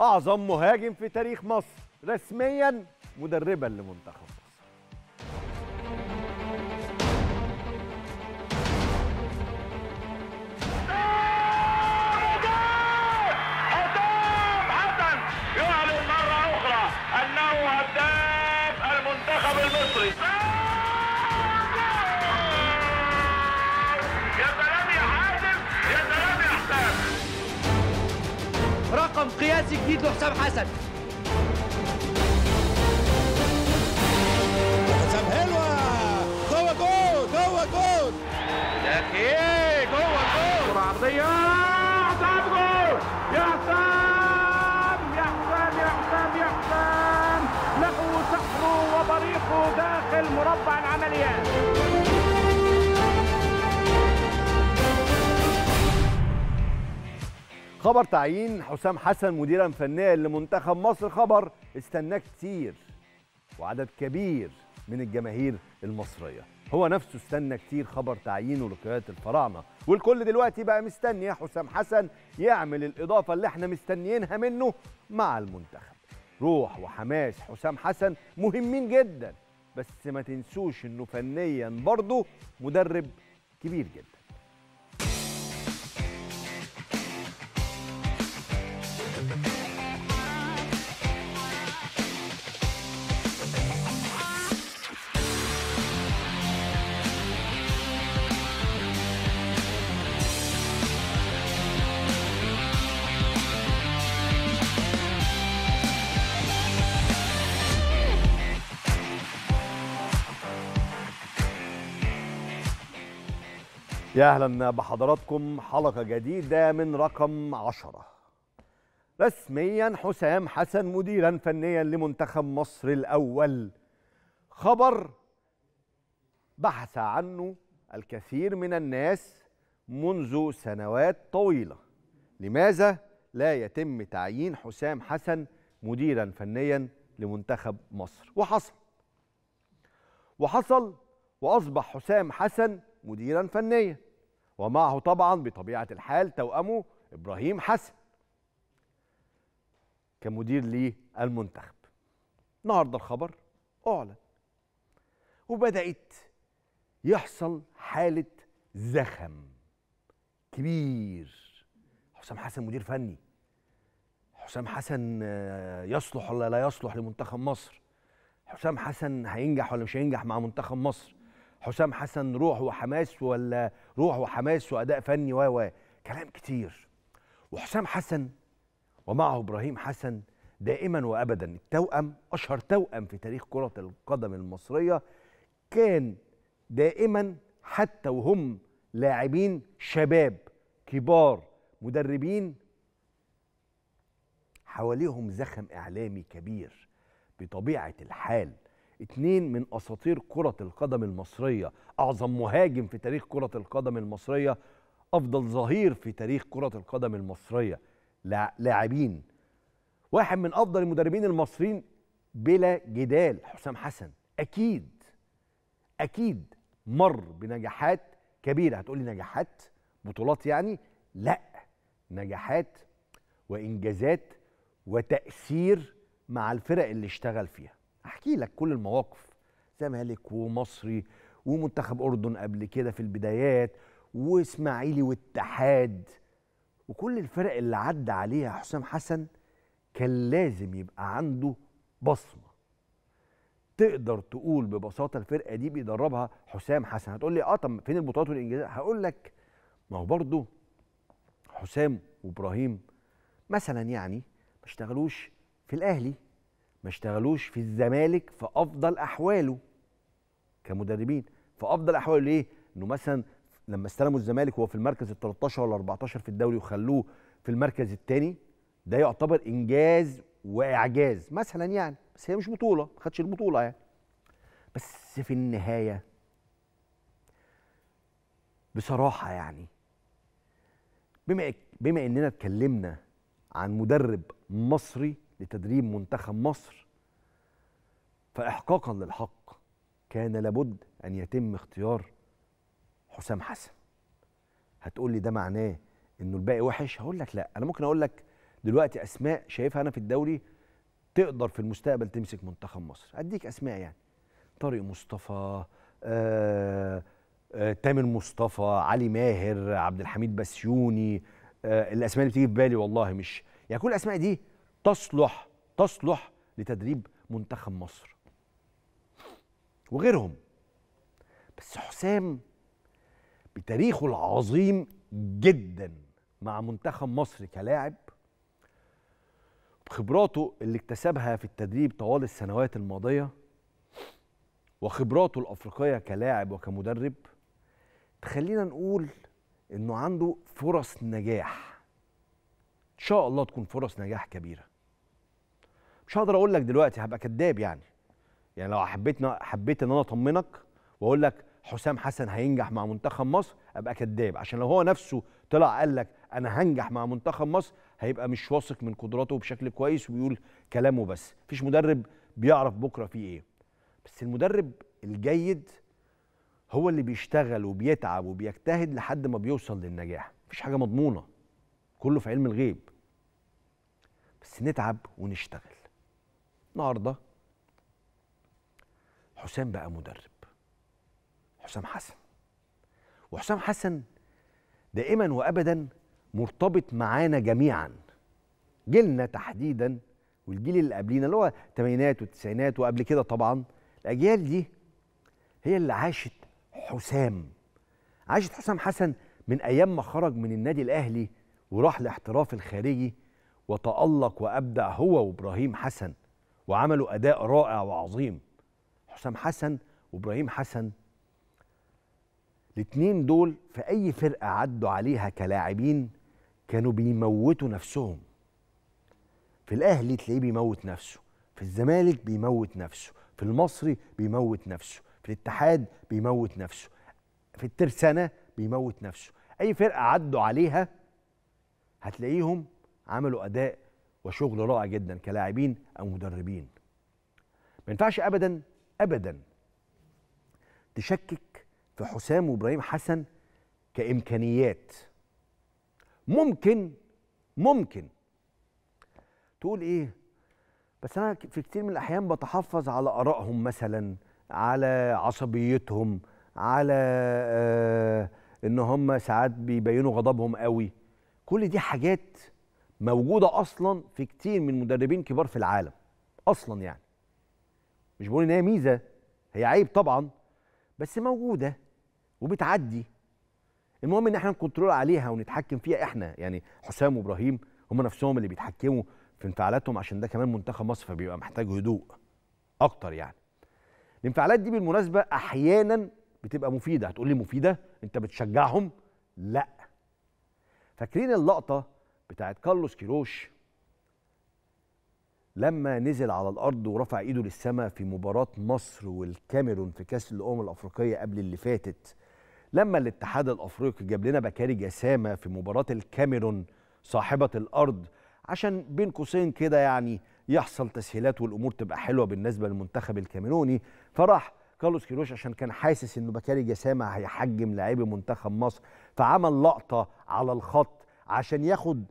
أعظم مهاجم في تاريخ مصر رسميا مدربا لمنتخب مصر حسام حسن يعلن مرة أخرى أنه هداف المنتخب المصري قياسي جديد لحسام حسن حسام حلوه جوه جول جوه جول يا اخي جوه جول كره عرضيه حسام جول يا حسام يا حسام يا حسام يا حسام له سحره وطريقه داخل مربع العمليات خبر تعيين حسام حسن مديرا فنيا لمنتخب مصر خبر استناه كتير وعدد كبير من الجماهير المصريه هو نفسه استنى كتير خبر تعيينه لقياده الفراعنه والكل دلوقتي بقى مستني يا حسام حسن يعمل الاضافه اللي احنا مستنيينها منه مع المنتخب روح وحماس حسام حسن مهمين جدا بس ما تنسوش انه فنيا برضه مدرب كبير جدا يا اهلا بحضراتكم حلقه جديده من رقم عشرة رسميا حسام حسن مديرا فنيا لمنتخب مصر الاول خبر بحث عنه الكثير من الناس منذ سنوات طويله لماذا لا يتم تعيين حسام حسن مديرا فنيا لمنتخب مصر وحصل وحصل واصبح حسام حسن مديرا فنيا ومعه طبعا بطبيعة الحال توأمه إبراهيم حسن كمدير للمنتخب النهارده الخبر أعلن وبدأت يحصل حالة زخم كبير حسام حسن مدير فني حسام حسن آه، يصلح ولا لا يصلح لمنتخب مصر حسام حسن هينجح ولا مش هينجح مع منتخب مصر حسام حسن روح وحماس ولا روح وحماس واداء فني و كلام كتير وحسام حسن ومعه ابراهيم حسن دائما وابدا التوأم اشهر توأم في تاريخ كرة القدم المصرية كان دائما حتى وهم لاعبين شباب كبار مدربين حواليهم زخم اعلامي كبير بطبيعة الحال اتنين من اساطير كره القدم المصريه اعظم مهاجم في تاريخ كره القدم المصريه افضل ظهير في تاريخ كره القدم المصريه لاعبين واحد من افضل المدربين المصريين بلا جدال حسام حسن اكيد اكيد مر بنجاحات كبيره هتقولي نجاحات بطولات يعني لا نجاحات وانجازات وتاثير مع الفرق اللي اشتغل فيها احكي لك كل المواقف زمالك ومصري ومنتخب اردن قبل كده في البدايات واسماعيلي واتحاد وكل الفرق اللي عدى عليها حسام حسن كان لازم يبقى عنده بصمه تقدر تقول ببساطه الفرقه دي بيدربها حسام حسن هتقول لي اه طب فين البطولات والانجازات هقول لك ما هو برضه حسام وابراهيم مثلا يعني ما اشتغلوش في الاهلي ما اشتغلوش في الزمالك في افضل احواله كمدربين في افضل احواله ليه؟ انه مثلا لما استلموا الزمالك وهو في المركز ال 13 ولا 14 في الدوري وخلوه في المركز الثاني ده يعتبر انجاز واعجاز مثلا يعني بس هي مش بطوله ما خدش البطوله يعني بس في النهايه بصراحه يعني بما بما اننا اتكلمنا عن مدرب مصري لتدريب منتخب مصر فإحقاقا للحق كان لابد أن يتم اختيار حسام حسن هتقول لي ده معناه انه الباقي وحش هقول لك لا انا ممكن اقول لك دلوقتي اسماء شايفها انا في الدوري تقدر في المستقبل تمسك منتخب مصر اديك اسماء يعني طارق مصطفى آه آه تامر مصطفى علي ماهر عبد الحميد بسيوني آه الاسماء اللي بتيجي في بالي والله مش يعني كل الاسماء دي تصلح تصلح لتدريب منتخب مصر وغيرهم بس حسام بتاريخه العظيم جدا مع منتخب مصر كلاعب بخبراته اللي اكتسبها في التدريب طوال السنوات الماضيه وخبراته الافريقيه كلاعب وكمدرب تخلينا نقول انه عنده فرص نجاح ان شاء الله تكون فرص نجاح كبيره مش هقدر اقول لك دلوقتي هبقى كذاب يعني يعني لو حبيت حبيت ان انا اطمنك واقول لك حسام حسن هينجح مع منتخب مصر ابقى كذاب عشان لو هو نفسه طلع قال لك انا هنجح مع منتخب مصر هيبقى مش واثق من قدراته بشكل كويس ويقول كلامه بس مفيش مدرب بيعرف بكره في ايه بس المدرب الجيد هو اللي بيشتغل وبيتعب وبيجتهد لحد ما بيوصل للنجاح مفيش حاجه مضمونه كله في علم الغيب بس نتعب ونشتغل النهارده حسام بقى مدرب حسام حسن وحسام حسن دائما وابدا مرتبط معانا جميعا جيلنا تحديدا والجيل اللي قبلينا اللي هو الثمانينات والتسعينات وقبل كده طبعا الاجيال دي هي اللي عاشت حسام عاشت حسام حسن من ايام ما خرج من النادي الاهلي وراح الاحتراف الخارجي وتالق وابدع هو وابراهيم حسن وعملوا اداء رائع وعظيم حسام حسن وابراهيم حسن الاثنين دول في اي فرقه عدوا عليها كلاعبين كانوا بيموتوا نفسهم في الاهلي تلاقيه بيموت نفسه في الزمالك بيموت نفسه في المصري بيموت نفسه في الاتحاد بيموت نفسه في الترسانه بيموت نفسه اي فرقه عدوا عليها هتلاقيهم عملوا اداء وشغل رائع جدا كلاعبين او مدربين ما ينفعش ابدا ابدا تشكك في حسام وابراهيم حسن كامكانيات ممكن ممكن تقول ايه بس انا في كتير من الاحيان بتحفظ على ارائهم مثلا على عصبيتهم على آه ان هم ساعات بيبينوا غضبهم قوي كل دي حاجات موجوده اصلا في كتير من مدربين كبار في العالم اصلا يعني مش بقول ان هي ميزه هي عيب طبعا بس موجوده وبتعدي المهم ان احنا نكنترول عليها ونتحكم فيها احنا يعني حسام وابراهيم هم نفسهم اللي بيتحكموا في انفعالاتهم عشان ده كمان منتخب مصر فبيبقى محتاج هدوء اكتر يعني الانفعالات دي بالمناسبه احيانا بتبقى مفيده هتقول لي مفيده انت بتشجعهم لا فاكرين اللقطه بتاعت كارلوس كيروش لما نزل على الارض ورفع ايده للسماء في مباراه مصر والكاميرون في كاس الامم الافريقيه قبل اللي فاتت لما الاتحاد الافريقي جاب لنا بكاري جسامه في مباراه الكاميرون صاحبه الارض عشان بين قوسين كده يعني يحصل تسهيلات والامور تبقى حلوه بالنسبه للمنتخب الكاميروني فراح كارلوس كيروش عشان كان حاسس انه بكاري جسامه هيحجم لاعبي منتخب مصر فعمل لقطه على الخط عشان ياخد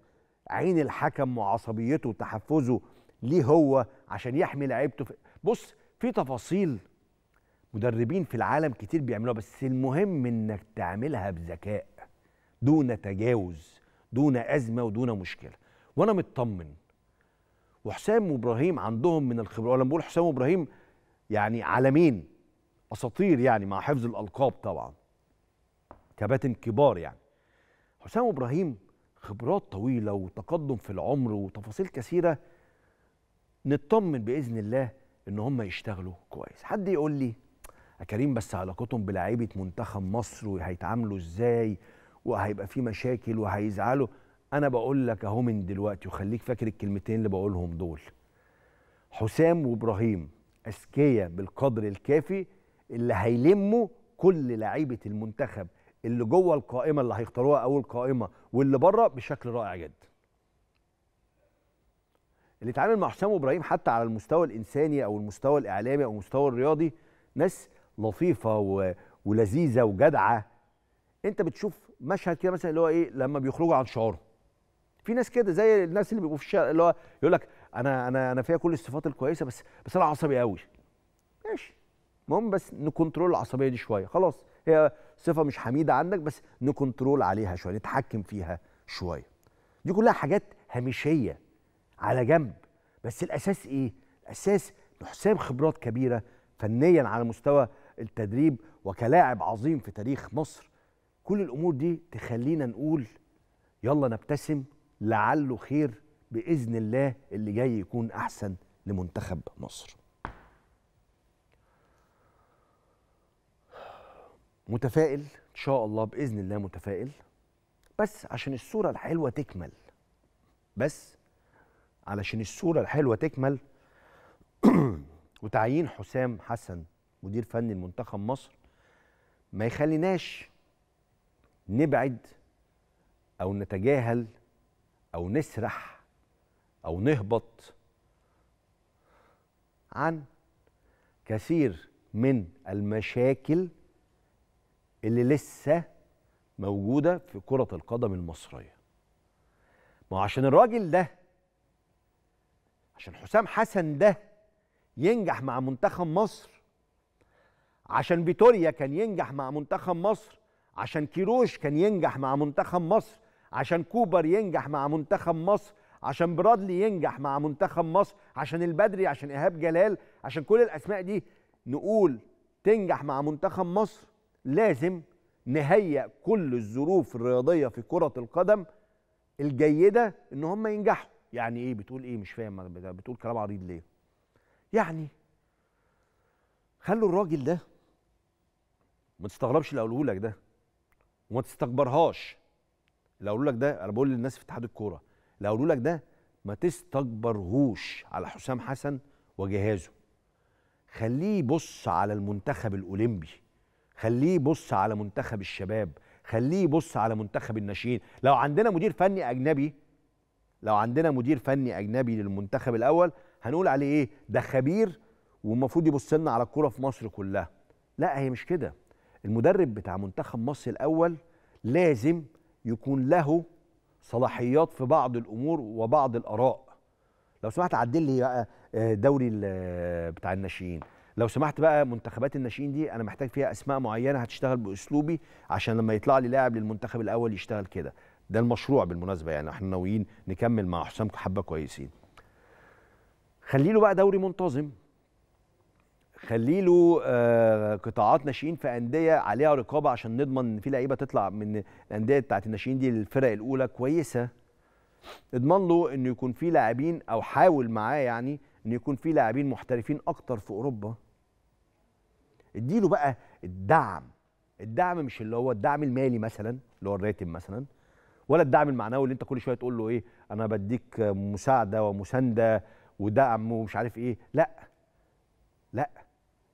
عين الحكم وعصبيته وتحفزه ليه هو عشان يحمي لعيبته بص في تفاصيل مدربين في العالم كتير بيعملوها بس المهم انك تعملها بذكاء دون تجاوز دون ازمه ودون مشكله وانا مطمن وحسام وابراهيم عندهم من الخبره ولما بقول حسام وابراهيم يعني عالمين اساطير يعني مع حفظ الالقاب طبعا كباتن كبار يعني حسام وابراهيم خبرات طويله وتقدم في العمر وتفاصيل كثيره نطمن باذن الله ان هم يشتغلوا كويس حد يقول لي يا كريم بس علاقتهم بلاعيبه منتخب مصر وهيتعاملوا ازاي وهيبقى في مشاكل وهيزعلوا انا بقول لك اهو من دلوقتي وخليك فاكر الكلمتين اللي بقولهم دول حسام وابراهيم اذكياء بالقدر الكافي اللي هيلموا كل لعيبه المنتخب اللي جوه القائمه اللي هيختاروها اول قائمه واللي بره بشكل رائع جدا اللي اتعامل مع حسام وابراهيم حتى على المستوى الانساني او المستوى الاعلامي او المستوى الرياضي ناس لطيفه و... ولذيذه وجدعه انت بتشوف مشهد كده مثلا اللي هو ايه لما بيخرجوا عن شعورهم في ناس كده زي الناس اللي بيبقوا في الشارع اللي هو يقول لك انا انا انا فيا كل الصفات الكويسه بس بس انا عصبي قوي ماشي المهم بس نكنترول العصبيه دي شويه خلاص هي صفه مش حميده عندك بس نكنترول عليها شويه نتحكم فيها شويه دي كلها حاجات هامشيه على جنب بس الاساس ايه الاساس حسام خبرات كبيره فنيا على مستوى التدريب وكلاعب عظيم في تاريخ مصر كل الامور دي تخلينا نقول يلا نبتسم لعله خير باذن الله اللي جاي يكون احسن لمنتخب مصر متفائل ان شاء الله باذن الله متفائل بس عشان الصوره الحلوه تكمل بس علشان الصوره الحلوه تكمل وتعيين حسام حسن مدير فني المنتخب مصر ما يخليناش نبعد او نتجاهل او نسرح او نهبط عن كثير من المشاكل اللي لسه موجوده في كره القدم المصريه ما هو عشان الراجل ده عشان حسام حسن ده ينجح مع منتخب مصر عشان فيتوريا كان ينجح مع منتخب مصر عشان كيروش كان ينجح مع منتخب مصر عشان كوبر ينجح مع منتخب مصر عشان برادلي ينجح مع منتخب مصر عشان البدري عشان ايهاب جلال عشان كل الاسماء دي نقول تنجح مع منتخب مصر لازم نهيئ كل الظروف الرياضيه في كره القدم الجيده ان هم ينجحوا يعني ايه بتقول ايه مش فاهم بتقول كلام عريض ليه يعني خلوا الراجل ده ما تستغربش اللي اقوله لك ده وما تستكبرهاش اللي اقوله لك ده انا بقول للناس في اتحاد الكوره اللي اقوله لك ده ما تستكبرهوش على حسام حسن وجهازه خليه يبص على المنتخب الاولمبي خليه يبص على منتخب الشباب خليه يبص على منتخب الناشئين لو عندنا مدير فني اجنبي لو عندنا مدير فني اجنبي للمنتخب الاول هنقول عليه ايه ده خبير والمفروض يبص لنا على الكوره في مصر كلها لا هي مش كده المدرب بتاع منتخب مصر الاول لازم يكون له صلاحيات في بعض الامور وبعض الاراء لو سمحت عدل لي بقى آه، دوري آه، بتاع الناشئين لو سمحت بقى منتخبات الناشئين دي انا محتاج فيها اسماء معينه هتشتغل باسلوبي عشان لما يطلع لي لاعب للمنتخب الاول يشتغل كده ده المشروع بالمناسبه يعني احنا ناويين نكمل مع حسام حبه كويسين خلي له بقى دوري منتظم خلي له آه قطاعات ناشئين في انديه عليها رقابه عشان نضمن ان في لعيبه تطلع من الانديه بتاعت الناشئين دي للفرق الاولى كويسه اضمن له انه يكون في لاعبين او حاول معاه يعني ان يكون في لاعبين محترفين اكتر في اوروبا اديله بقى الدعم الدعم مش اللي هو الدعم المالي مثلا اللي هو الراتب مثلا ولا الدعم المعنوي اللي انت كل شويه تقول له ايه انا بديك مساعده ومسانده ودعم ومش عارف ايه لا لا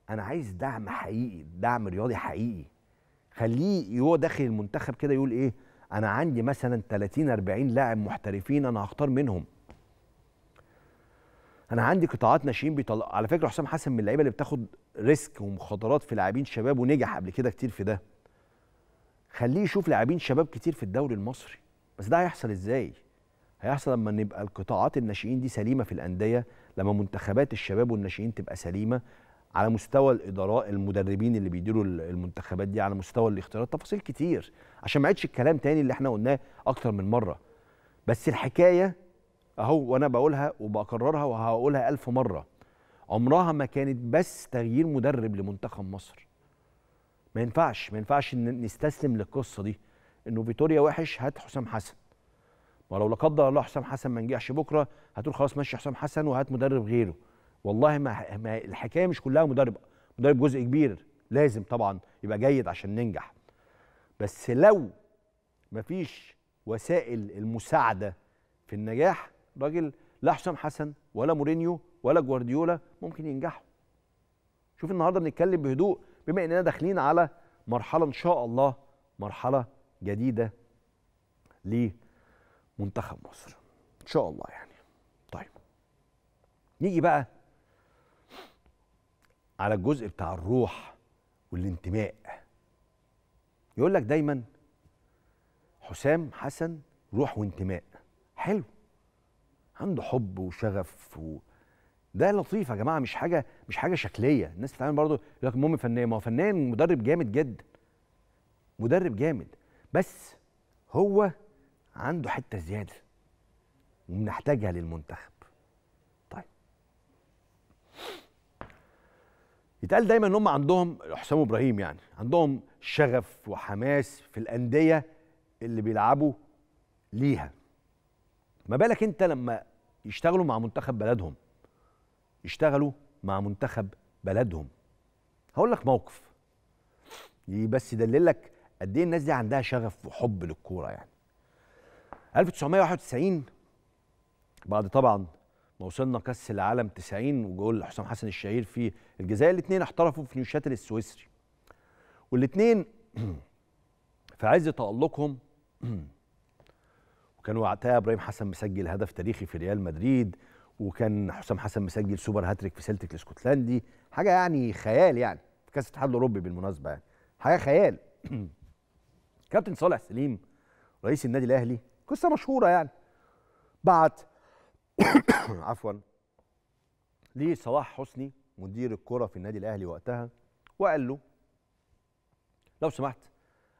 انا عايز دعم حقيقي دعم رياضي حقيقي خليه هو داخل المنتخب كده يقول ايه انا عندي مثلا 30 40 لاعب محترفين انا هختار منهم انا عندي قطاعات ناشئين بيطلع على فكره حسام حسن من اللعيبه اللي بتاخد ريسك ومخاطرات في لاعبين شباب ونجح قبل كده كتير في ده خليه يشوف لاعبين شباب كتير في الدوري المصري بس ده هيحصل ازاي هيحصل لما نبقى القطاعات الناشئين دي سليمه في الانديه لما منتخبات الشباب والناشئين تبقى سليمه على مستوى الادراء المدربين اللي بيديروا المنتخبات دي على مستوى الاختيارات تفاصيل كتير عشان ما عدش الكلام تاني اللي احنا قلناه اكتر من مره بس الحكايه اهو وانا بقولها وبكررها وهقولها ألف مره عمرها ما كانت بس تغيير مدرب لمنتخب مصر ما ينفعش ما ينفعش ان نستسلم للقصه دي انه فيتوريا وحش هات حسام حسن ما لو لا قدر الله حسام حسن ما نجحش بكره هتقول خلاص ماشي حسام حسن وهات مدرب غيره والله ما, ما الحكايه مش كلها مدرب مدرب جزء كبير لازم طبعا يبقى جيد عشان ننجح بس لو مفيش وسائل المساعده في النجاح راجل لا حسام حسن ولا مورينيو ولا جوارديولا ممكن ينجحوا شوف النهارده بنتكلم بهدوء بما اننا داخلين على مرحله ان شاء الله مرحله جديده لمنتخب مصر ان شاء الله يعني طيب نيجي بقى على الجزء بتاع الروح والانتماء يقول لك دايما حسام حسن روح وانتماء حلو عنده حب وشغف و... ده لطيف يا جماعه مش حاجه مش حاجه شكليه الناس بتتعامل برضه يقول لك المهم فنان ما هو فنان مدرب جامد جدا مدرب جامد بس هو عنده حته زياده ومنحتاجها للمنتخب طيب يتقال دايما ان هم عندهم حسام ابراهيم يعني عندهم شغف وحماس في الانديه اللي بيلعبوا ليها ما بالك انت لما يشتغلوا مع منتخب بلدهم يشتغلوا مع منتخب بلدهم هقول لك موقف بس يدلل لك قد ايه الناس دي عندها شغف وحب للكوره يعني 1991 بعد طبعا ما وصلنا كاس العالم 90 وجول حسام حسن الشهير في الجزائر الاثنين احترفوا في نيوشاتل السويسري والاثنين في عز تألقهم وكان وقتها ابراهيم حسن مسجل هدف تاريخي في ريال مدريد وكان حسام حسن مسجل سوبر هاتريك في سلتك الاسكتلندي حاجه يعني خيال يعني في كاس الاتحاد الاوروبي بالمناسبه يعني حاجه خيال كابتن صالح سليم رئيس النادي الاهلي قصه مشهوره يعني بعت عفوا لصلاح حسني مدير الكره في النادي الاهلي وقتها وقال له لو سمحت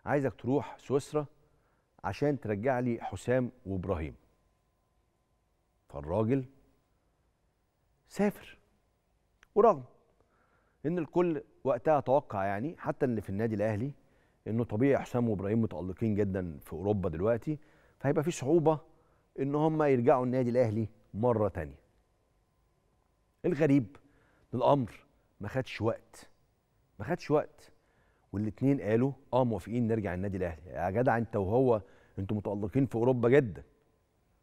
عايزك تروح سويسرا عشان ترجع لي حسام وابراهيم فالراجل سافر ورغم ان الكل وقتها توقع يعني حتى اللي في النادي الاهلي انه طبيعي حسام وابراهيم متالقين جدا في اوروبا دلوقتي فهيبقى في صعوبه ان هم يرجعوا النادي الاهلي مره تانية الغريب الامر ما خدش وقت ما خدش وقت والاثنين قالوا اه موافقين نرجع النادي الاهلي يا جدع انت وهو انتوا متالقين في اوروبا جدا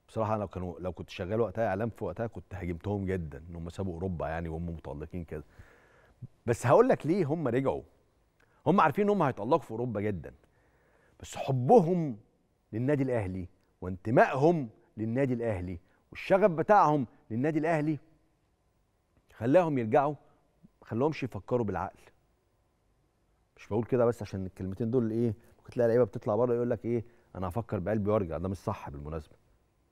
بصراحه انا كانوا لو كنت شغال وقتها اعلام في وقتها كنت هاجمتهم جدا ان هم سابوا اوروبا يعني وهم متالقين كده بس هقول لك ليه هم رجعوا هم عارفين ان هم هيتالقوا في اوروبا جدا بس حبهم للنادي الاهلي وانتمائهم للنادي الاهلي والشغف بتاعهم للنادي الاهلي خلاهم يرجعوا خلاهمش يفكروا بالعقل مش بقول كده بس عشان الكلمتين دول ايه ممكن تلاقي لعيبه بتطلع بره يقول لك ايه انا هفكر بقلبي وارجع ده مش صح بالمناسبه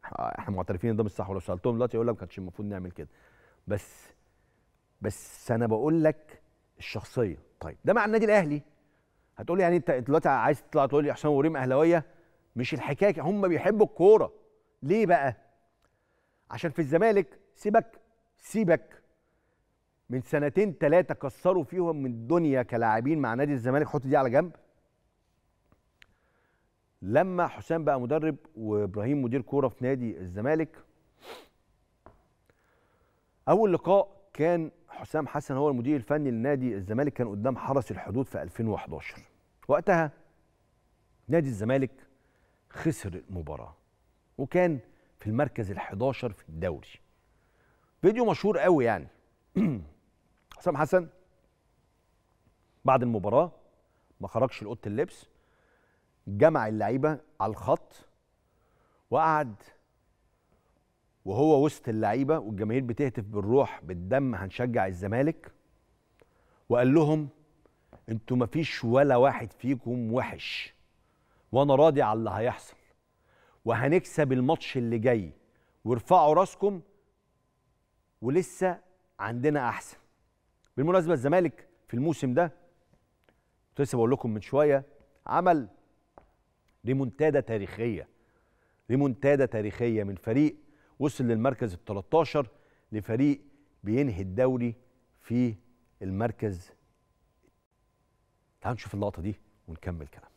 احنا معترفين ده مش صح ولو سالتهم دلوقتي يقول لك ما كانش المفروض نعمل كده بس بس انا بقول لك الشخصيه طيب ده مع النادي الاهلي هتقول لي يعني انت دلوقتي عايز تطلع تقول لي حسام وريم اهلاويه مش الحكايه هم بيحبوا الكوره ليه بقى عشان في الزمالك سيبك سيبك من سنتين ثلاثه كسروا فيهم من الدنيا كلاعبين مع نادي الزمالك حط دي على جنب لما حسام بقى مدرب وابراهيم مدير كوره في نادي الزمالك اول لقاء كان حسام حسن هو المدير الفني لنادي الزمالك كان قدام حرس الحدود في 2011 وقتها نادي الزمالك خسر المباراه وكان في المركز ال11 في الدوري فيديو مشهور قوي يعني حسام حسن بعد المباراه ما خرجش لاوضه اللبس جمع اللعيبه على الخط وقعد وهو وسط اللعيبه والجماهير بتهتف بالروح بالدم هنشجع الزمالك وقال لهم انتوا مفيش ولا واحد فيكم وحش وانا راضي على اللي هيحصل وهنكسب الماتش اللي جاي وارفعوا راسكم ولسه عندنا احسن بالمناسبه الزمالك في الموسم ده كنت لسه بقول لكم من شويه عمل ريمونتادا تاريخيه ريمونتادا تاريخيه من فريق وصل للمركز ال 13 لفريق بينهي الدوري في المركز تعالوا نشوف اللقطه دي ونكمل كلام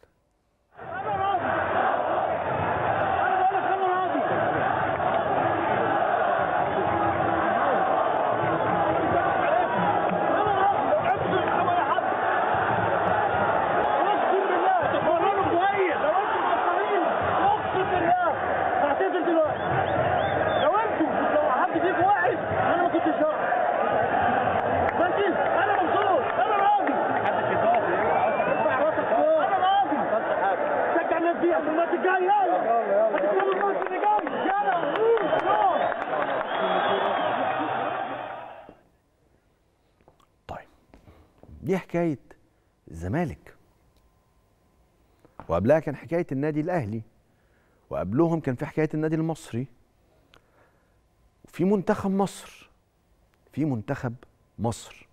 حكايه الزمالك وقبلها كان حكايه النادي الاهلي وقبلهم كان في حكايه النادي المصري في منتخب مصر في منتخب مصر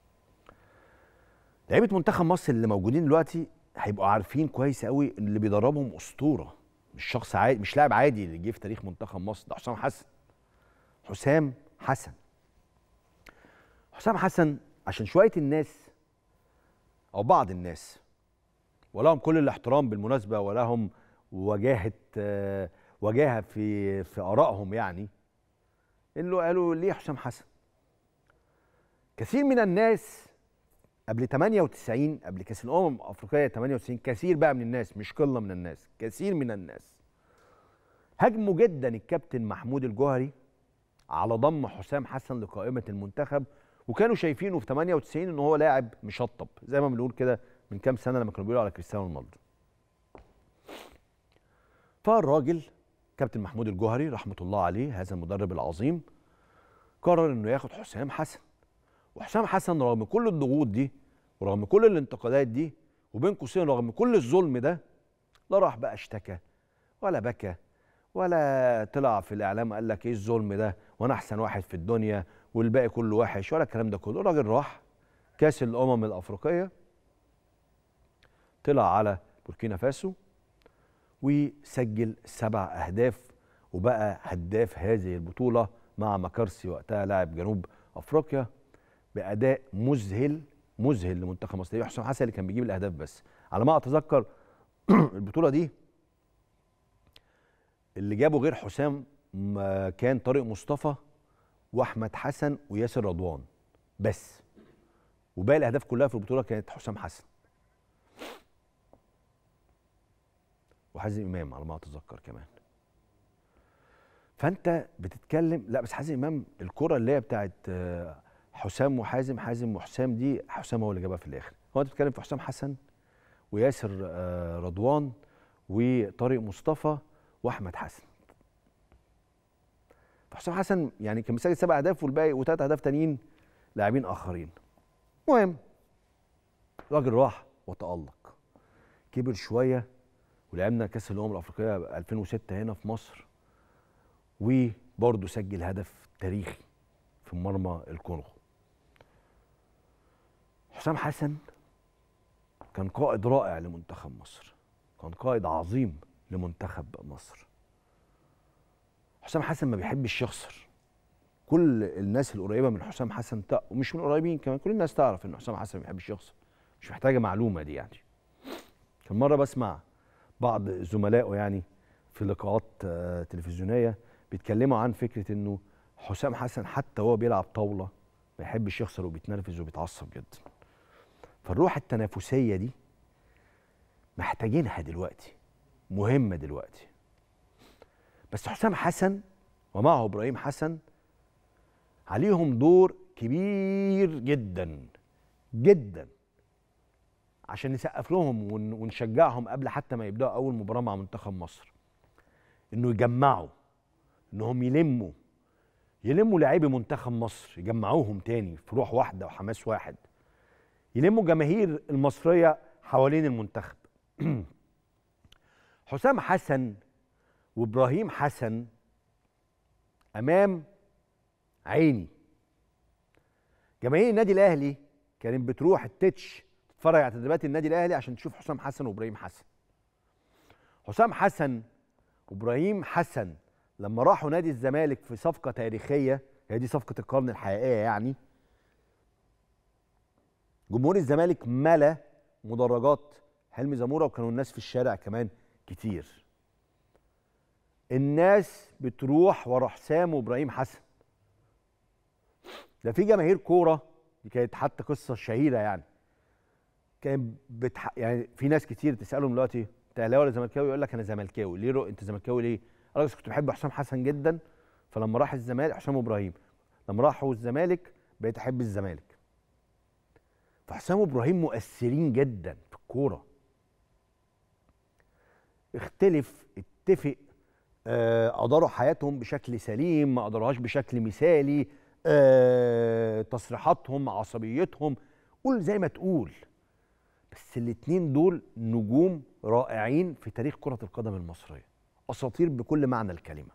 لعيبه منتخب مصر اللي موجودين دلوقتي هيبقوا عارفين كويس قوي اللي بيدربهم اسطوره مش شخص عادي مش لاعب عادي اللي جه في تاريخ منتخب مصر ده حسام حسن حسام حسن حسام حسن عشان شويه الناس أو بعض الناس ولهم كل الاحترام بالمناسبة ولهم وجاهة آه، وجاهة في في آرائهم يعني إنه قالوا ليه حسام حسن؟ كثير من الناس قبل 98 قبل كاس الامم الافريقيه 98 كثير بقى من الناس مش قله من الناس كثير من الناس هاجموا جدا الكابتن محمود الجوهري على ضم حسام حسن لقائمه المنتخب وكانوا شايفينه في 98 ان هو لاعب مشطب زي ما بنقول كده من كام سنه لما كانوا بيقولوا على كريستيانو رونالدو فالراجل كابتن محمود الجوهري رحمه الله عليه هذا المدرب العظيم قرر انه ياخد حسام حسن وحسام حسن رغم كل الضغوط دي ورغم كل الانتقادات دي وبين قوسين رغم كل الظلم ده لا راح بقى اشتكى ولا بكى ولا طلع في الاعلام قال لك ايه الظلم ده وانا احسن واحد في الدنيا والباقي كله وحش ولا الكلام ده كله الراجل راح كاس الامم الافريقيه طلع على بوركينا فاسو وسجل سبع اهداف وبقى هداف هذه البطوله مع مكارسي وقتها لاعب جنوب افريقيا باداء مذهل مذهل لمنتخب مصر حسام حسن اللي كان بيجيب الاهداف بس على ما اتذكر البطوله دي اللي جابه غير حسام كان طارق مصطفى واحمد حسن وياسر رضوان بس وباقي الاهداف كلها في البطوله كانت حسام حسن وحازم امام على ما اتذكر كمان فانت بتتكلم لا بس حازم امام الكره اللي هي بتاعت آه، حسام وحازم حازم وحسام دي حسام هو اللي جابها في الاخر هو انت بتتكلم في حسام حسن وياسر آه، رضوان وطارق مصطفى واحمد حسن حسام حسن يعني كان مسجل سبع اهداف والباقي وثلاث اهداف تانيين لاعبين اخرين المهم راجل راح وتالق كبر شويه ولعبنا كاس الامم الافريقيه 2006 هنا في مصر وبرده سجل هدف تاريخي في مرمى الكونغو حسام حسن كان قائد رائع لمنتخب مصر كان قائد عظيم لمنتخب مصر حسام حسن ما بيحبش يخسر كل الناس القريبه من حسام حسن تق... ومش من قريبين كمان كل الناس تعرف ان حسام حسن ما بيحبش يخسر مش محتاجه معلومه دي يعني كان مره بسمع بعض زملائه يعني في لقاءات آه، تلفزيونيه بيتكلموا عن فكره انه حسام حسن حتى وهو بيلعب طاوله ما يحبش يخسر وبيتنرفز وبيتعصب جدا فالروح التنافسيه دي محتاجينها دلوقتي مهمه دلوقتي بس حسام حسن ومعه ابراهيم حسن عليهم دور كبير جدا جدا عشان نسقف لهم ونشجعهم قبل حتى ما يبداوا اول مباراه مع منتخب مصر انه يجمعوا انهم يلموا يلموا لاعبي منتخب مصر يجمعوهم تاني في روح واحده وحماس واحد يلموا جماهير المصريه حوالين المنتخب حسام حسن وابراهيم حسن امام عيني جماهير النادي الاهلي كانت بتروح التتش تتفرج على تدريبات النادي الاهلي عشان تشوف حسام حسن وابراهيم حسن حسام حسن وابراهيم حسن لما راحوا نادي الزمالك في صفقه تاريخيه هي دي صفقه القرن الحقيقيه يعني جمهور الزمالك ملا مدرجات حلمي زموره وكانوا الناس في الشارع كمان كتير الناس بتروح ورا حسام وابراهيم حسن ده في جماهير كوره دي كانت حتى قصه شهيره يعني كان بتح... يعني في ناس كتير تسالهم دلوقتي انت اهلاوي ولا زملكاوي يقول لك انا زملكاوي ليه رو... انت زملكاوي ليه؟ انا كنت بحب حسام حسن جدا فلما راح الزمالك حسام وابراهيم لما راحوا الزمالك بقيت احب الزمالك فحسام وابراهيم مؤثرين جدا في الكوره اختلف اتفق آه، اداروا حياتهم بشكل سليم ما أدروهاش بشكل مثالي آه، تصريحاتهم عصبيتهم قول زي ما تقول بس الاتنين دول نجوم رائعين في تاريخ كرة القدم المصرية أساطير بكل معنى الكلمة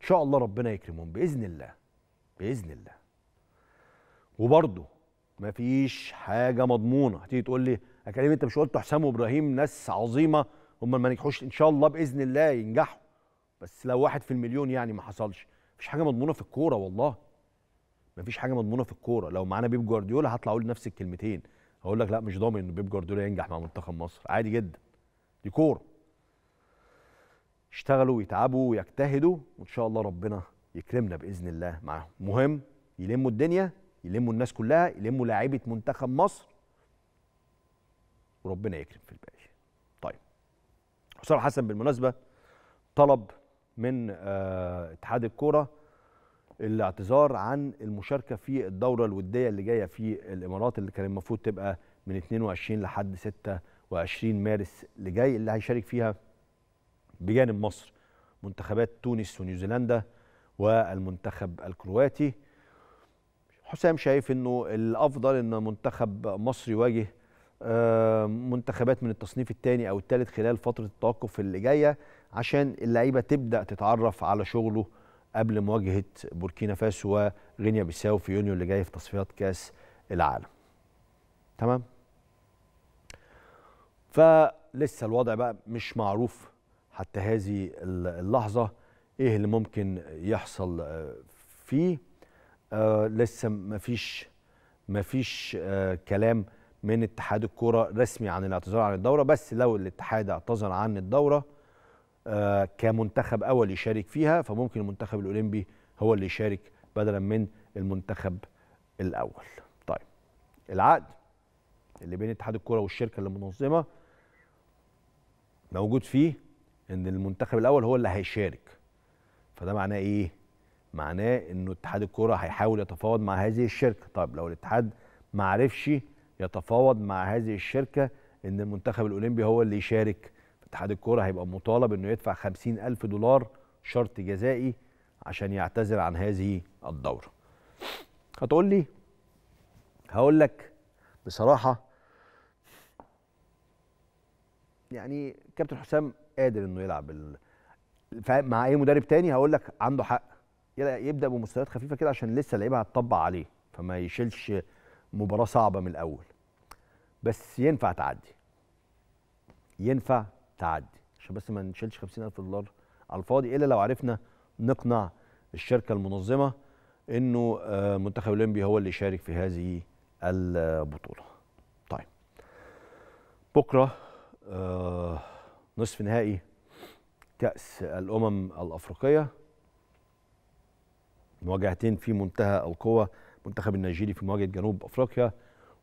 إن شاء الله ربنا يكرمهم بإذن الله بإذن الله وبرضه مفيش حاجة مضمونة هتيجي تقول لي أكاديمي أنت مش قلت حسام وإبراهيم ناس عظيمة هم ما نجحوش ان شاء الله باذن الله ينجحوا بس لو واحد في المليون يعني ما حصلش مفيش حاجه مضمونه في الكوره والله مفيش حاجه مضمونه في الكوره لو معانا بيب جوارديولا هطلع اقول نفس الكلمتين هقول لك لا مش ضامن ان بيب جوارديولا ينجح مع منتخب مصر عادي جدا دي كوره يشتغلوا ويتعبوا ويجتهدوا وان شاء الله ربنا يكرمنا باذن الله معاهم مهم يلموا الدنيا يلموا الناس كلها يلموا لاعيبه منتخب مصر وربنا يكرم في الباقي حسام حسن بالمناسبه طلب من آه، اتحاد الكوره الاعتذار عن المشاركه في الدوره الوديه اللي جايه في الامارات اللي كان المفروض تبقى من 22 لحد 26 مارس اللي جاي اللي هيشارك فيها بجانب مصر منتخبات تونس ونيوزيلندا والمنتخب الكرواتي حسام شايف انه الافضل ان منتخب مصر يواجه آه، منتخبات من التصنيف الثاني او الثالث خلال فتره التوقف اللي جايه عشان اللعيبه تبدا تتعرف على شغله قبل مواجهه بوركينا فاسو وغينيا بيساو في يونيو اللي جاي في تصفيات كاس العالم. تمام؟ فلسه الوضع بقى مش معروف حتى هذه اللحظه ايه اللي ممكن يحصل آه، فيه آه لسه مفيش مفيش آه كلام من اتحاد الكوره رسمي عن الاعتذار عن الدوره بس لو الاتحاد اعتذر عن الدوره آه، كمنتخب اول يشارك فيها فممكن المنتخب الاولمبي هو اللي يشارك بدلا من المنتخب الاول طيب العقد اللي بين اتحاد الكوره والشركه المنظمه موجود فيه ان المنتخب الاول هو اللي هيشارك فده معناه ايه معناه انه اتحاد الكوره هيحاول يتفاوض مع هذه الشركه طيب لو الاتحاد ما عرفش يتفاوض مع هذه الشركه ان المنتخب الاولمبي هو اللي يشارك اتحاد الكوره هيبقى مطالب انه يدفع 50 ألف دولار شرط جزائي عشان يعتذر عن هذه الدوره هتقول لي هقول لك بصراحه يعني كابتن حسام قادر انه يلعب مع اي مدرب تاني هقول لك عنده حق يبدا بمستويات خفيفه كده عشان لسه اللعيبه هتطبق عليه فما يشيلش مباراه صعبه من الاول بس ينفع تعدي ينفع تعدي عشان بس ما نشيلش 50000 دولار على الفاضي الا لو عرفنا نقنع الشركه المنظمه انه آه، منتخب الاولمبي هو اللي يشارك في هذه البطوله. طيب بكره آه، نصف نهائي كاس الامم الافريقيه مواجهتين في منتهى القوه منتخب النيجيري في مواجهه جنوب افريقيا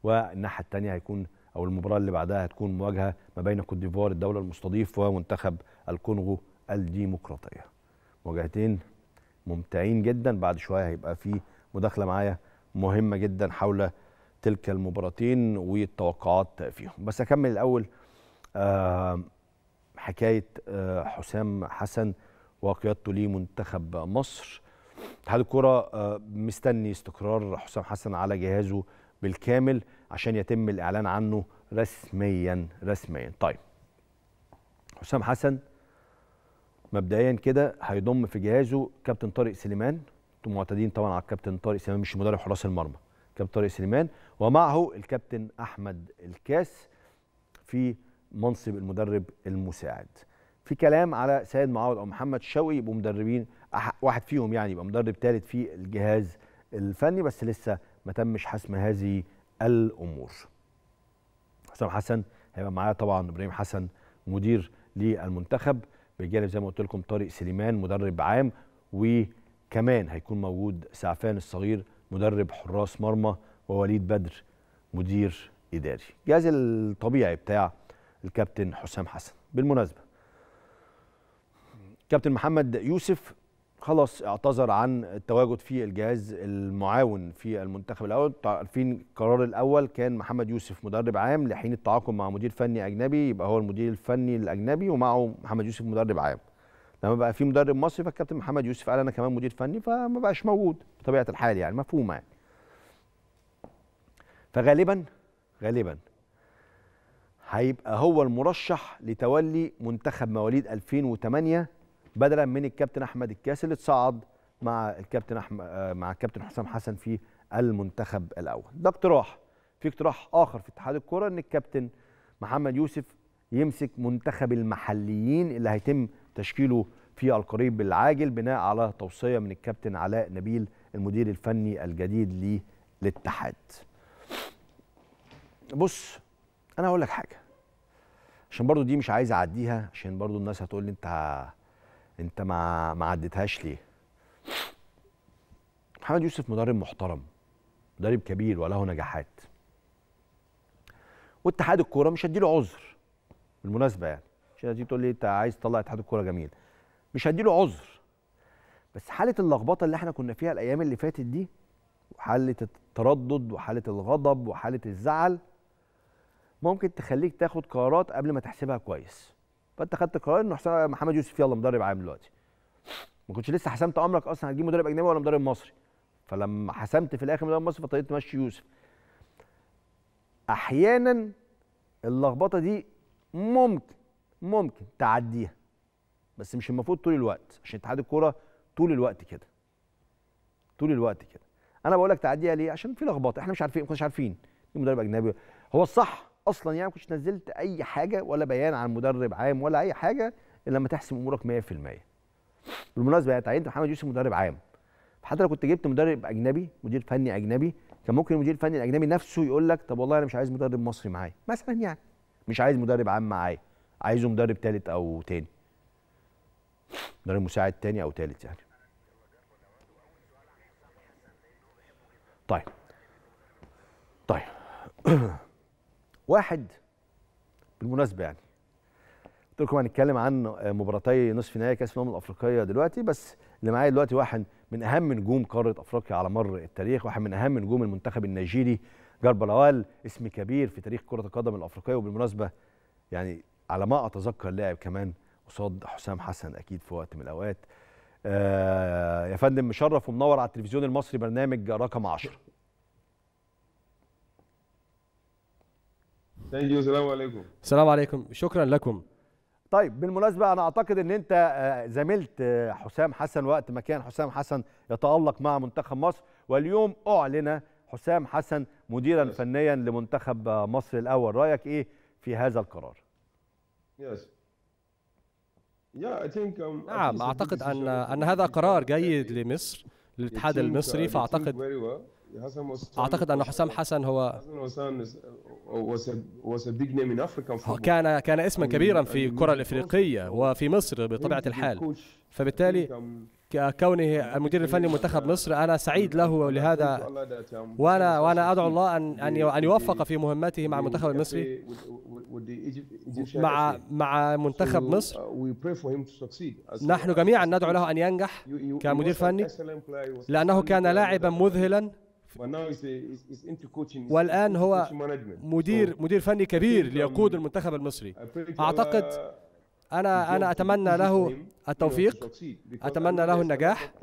والناحيه الثانيه هيكون او المباراه اللي بعدها هتكون مواجهه ما بين كوت ديفوار الدوله المستضيف ومنتخب الكونغو الديمقراطيه مواجهتين ممتعين جدا بعد شويه هيبقى في مداخله معايا مهمه جدا حول تلك المباراتين والتوقعات فيهم بس اكمل الاول حكايه آه، حسام حسن وقيادته لمنتخب مصر اتحاد الكره آه، مستني استقرار حسام حسن على جهازه بالكامل عشان يتم الاعلان عنه رسميا رسميا طيب حسام حسن مبدئيا كده هيضم في جهازه كابتن طارق سليمان انتم معتادين طبعا على الكابتن طارق سليمان مش مدرب حراس المرمى كابتن طارق سليمان ومعه الكابتن احمد الكاس في منصب المدرب المساعد في كلام على سيد معوض او محمد شوقي يبقوا مدربين واحد فيهم يعني يبقى مدرب ثالث في الجهاز الفني بس لسه ما تمش حسم هذه الامور حسام حسن هيبقى معاه طبعا ابراهيم حسن مدير للمنتخب بجانب زي ما قلت لكم طارق سليمان مدرب عام وكمان هيكون موجود سعفان الصغير مدرب حراس مرمى ووليد بدر مدير اداري الجهاز الطبيعي بتاع الكابتن حسام حسن بالمناسبه كابتن محمد يوسف خلاص اعتذر عن التواجد في الجهاز المعاون في المنتخب الاول عارفين القرار الاول كان محمد يوسف مدرب عام لحين التعاقد مع مدير فني اجنبي يبقى هو المدير الفني الاجنبي ومعه محمد يوسف مدرب عام لما بقى في مدرب مصري فالكابتن محمد يوسف قال انا كمان مدير فني فما بقاش موجود بطبيعه الحال يعني مفهومه يعني فغالبا غالبا هيبقى هو المرشح لتولي منتخب مواليد 2008 بدلا من الكابتن احمد الكاس اللي اتصعد مع الكابتن احمد آه، مع الكابتن حسام حسن في المنتخب الاول ده اقتراح في اقتراح اخر في اتحاد الكره ان الكابتن محمد يوسف يمسك منتخب المحليين اللي هيتم تشكيله في القريب العاجل بناء على توصيه من الكابتن علاء نبيل المدير الفني الجديد للاتحاد بص انا هقول لك حاجه عشان برضو دي مش عايز اعديها عشان برضو الناس هتقول لي انت انت ما ما عديتهاش ليه محمد يوسف مدرب محترم مدرب كبير وله نجاحات واتحاد الكوره مش هديله عذر بالمناسبه يعني مش هتيجي تقول لي انت عايز تطلع اتحاد الكوره جميل مش هديله عذر بس حاله اللخبطه اللي احنا كنا فيها الايام اللي فاتت دي وحاله التردد وحاله الغضب وحاله الزعل ممكن تخليك تاخد قرارات قبل ما تحسبها كويس فانت خدت قرار انه حسام محمد يوسف يلا مدرب عام دلوقتي ما كنتش لسه حسمت امرك اصلا هتجيب مدرب اجنبي ولا مدرب مصري فلما حسمت في الاخر مدرب مصري فاضطريت تمشي يوسف احيانا اللخبطه دي ممكن ممكن تعديها بس مش المفروض طول الوقت عشان اتحاد الكوره طول الوقت كده طول الوقت كده انا بقول لك تعديها ليه عشان في لخبطه احنا مش عارفين ما كناش عارفين مدرب اجنبي هو الصح اصلا يعني ما كنتش نزلت اي حاجه ولا بيان عن مدرب عام ولا اي حاجه الا لما تحسم امورك 100% بالمناسبه يعني تعينت محمد يوسف مدرب عام حتى لو كنت جبت مدرب اجنبي مدير فني اجنبي كان ممكن المدير الفني الاجنبي نفسه يقول لك طب والله انا مش عايز مدرب مصري معايا مثلا يعني مش عايز مدرب عام معايا عايزه مدرب ثالث او تاني مدرب مساعد تاني او ثالث يعني طيب طيب واحد بالمناسبه يعني قلت لكم هنتكلم عن آه، مباراتي نصف نهائي كاس الامم الافريقيه دلوقتي بس اللي معايا دلوقتي واحد من اهم نجوم قاره افريقيا على مر التاريخ واحد من اهم نجوم المنتخب النيجيري الاوال اسم كبير في تاريخ كره القدم الافريقيه وبالمناسبه يعني على ما اتذكر لاعب كمان قصاد حسام حسن اكيد في وقت من الاوقات آه يا فندم مشرف ومنور على التلفزيون المصري برنامج رقم 10 ثانك يو السلام عليكم السلام عليكم شكرا لكم طيب بالمناسبه انا اعتقد ان انت آه، زميلت آه، حسام حسن وقت ما كان حسام حسن يتالق مع منتخب مصر واليوم اعلن حسام حسن مديرا yes. فنيا لمنتخب آه، مصر الاول رايك ايه في هذا القرار yes. yeah, um, نعم اعتقد ان ان هذا قرار جيد لمصر للاتحاد المصري uh, فاعتقد اعتقد ان حسام حسن هو كان كان اسما كبيرا في الكره الافريقيه وفي مصر بطبيعه الحال فبالتالي كونه المدير الفني منتخب مصر انا سعيد له لهذا وانا وانا ادعو الله ان ان ان يوفق في مهمته مع المنتخب المصري مع مع منتخب مصر نحن جميعا ندعو له ان ينجح كمدير فني لانه كان لاعبا مذهلا والان هو مدير مدير فني كبير um, ليقود المنتخب المصري uh, اعتقد انا انا اتمنى له التوفيق اتمنى له النجاح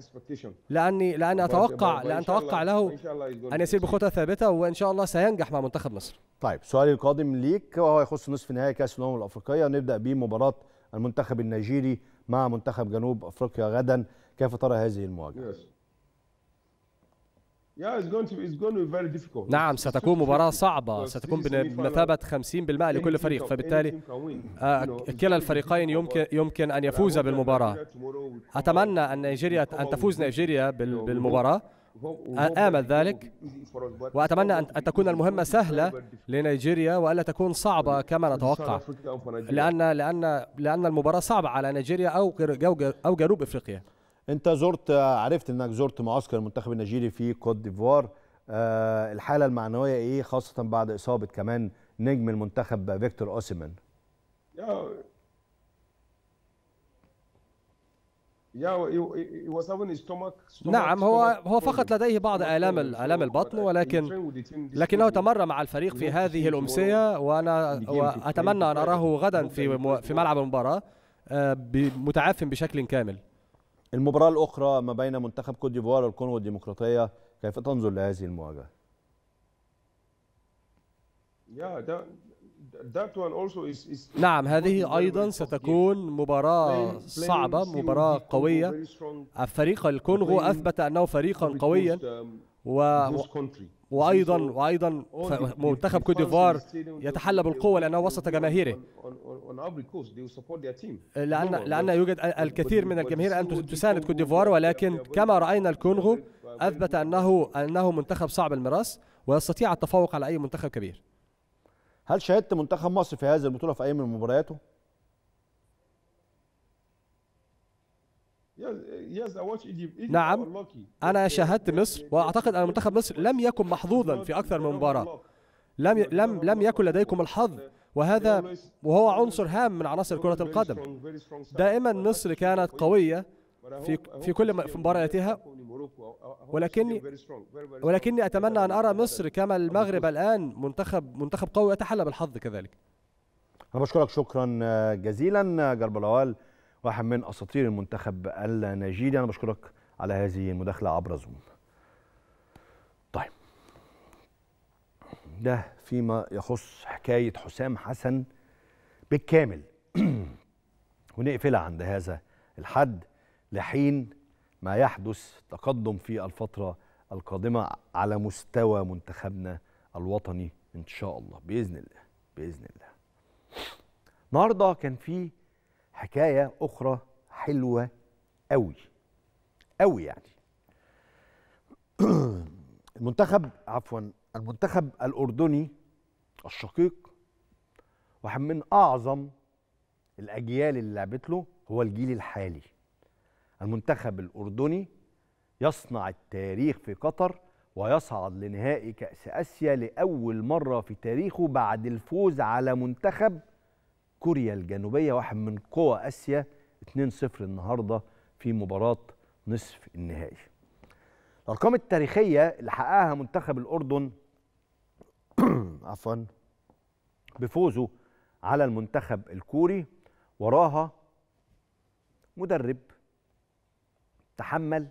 لاني لاني uh, اتوقع لان اتوقع له ان يسير بخطى ثابته وان شاء الله سينجح مع منتخب مصر طيب سؤالي القادم ليك وهو يخص نصف نهائي كاس الامم الافريقيه نبدا بمباراه المنتخب النيجيري مع منتخب جنوب افريقيا غدا كيف ترى هذه المواجهه نعم ستكون مباراة صعبة ستكون بمثابة 50% لكل فريق فبالتالي آه، كلا الفريقين يمكن يمكن أن يفوز بالمباراة أتمنى أن نيجيريا أن تفوز نيجيريا بالمباراة آه، آمل ذلك وأتمنى أن تكون المهمة سهلة لنيجيريا وألا تكون صعبة كما نتوقع لأن لأن لأن المباراة صعبة على نيجيريا أو أو جنوب أفريقيا انت زرت عرفت انك زرت معسكر المنتخب النيجيري في كوت ديفوار أه الحاله المعنويه ايه خاصه بعد اصابه كمان نجم المنتخب فيكتور اوسيمان نعم هو هو فقط لديه بعض الام الام البطن ولكن لكنه تمر مع الفريق في هذه الامسيه وانا اتمنى ان اراه غدا في في ملعب المباراه آه، متعاف بشكل كامل المباراة الأخرى ما بين منتخب كوت ديفوار والكونغو الديمقراطية كيف تنظر لهذه المواجهة؟ نعم هذه أيضا ستكون مباراة صعبة مباراة قوية فريق الكونغو أثبت أنه فريقا قويا um, و وايضا وايضا منتخب كوت ديفوار يتحلى بالقوه لانه وسط جماهيره أه، لان لان يوجد الكثير من الجماهير ان تساند كوت ديفوار ولكن كما راينا الكونغو اثبت انه انه منتخب صعب المراس ويستطيع التفوق على اي منتخب كبير هل شاهدت منتخب مصر في هذه البطوله في اي من مبارياته نعم أنا شاهدت مصر وأعتقد أن منتخب مصر لم يكن محظوظا في أكثر من مباراة لم لم لم يكن لديكم الحظ وهذا وهو عنصر هام من عناصر كرة القدم دائما مصر كانت قوية في في كل في مبارياتها ولكني ولكني اتمنى ان ارى مصر كما المغرب الان منتخب منتخب قوي يتحلى بالحظ كذلك. انا بشكرك شكرا آه، جزيلا آه، جرب واحد من اساطير المنتخب النيجيري انا بشكرك على هذه المداخله عبر زوم طيب ده فيما يخص حكايه حسام حسن بالكامل ونقفلها عند هذا الحد لحين ما يحدث تقدم في الفتره القادمه على مستوى منتخبنا الوطني ان شاء الله باذن الله باذن الله النهارده كان في حكايه اخرى حلوه قوي قوي يعني المنتخب عفوا المنتخب الاردني الشقيق واحد من اعظم الاجيال اللي لعبت له هو الجيل الحالي المنتخب الاردني يصنع التاريخ في قطر ويصعد لنهائي كاس اسيا لاول مره في تاريخه بعد الفوز على منتخب كوريا الجنوبية واحد من قوى آسيا 2-0 النهاردة في مباراة نصف النهائي الأرقام التاريخية اللي حققها منتخب الأردن عفوا بفوزه على المنتخب الكوري وراها مدرب تحمل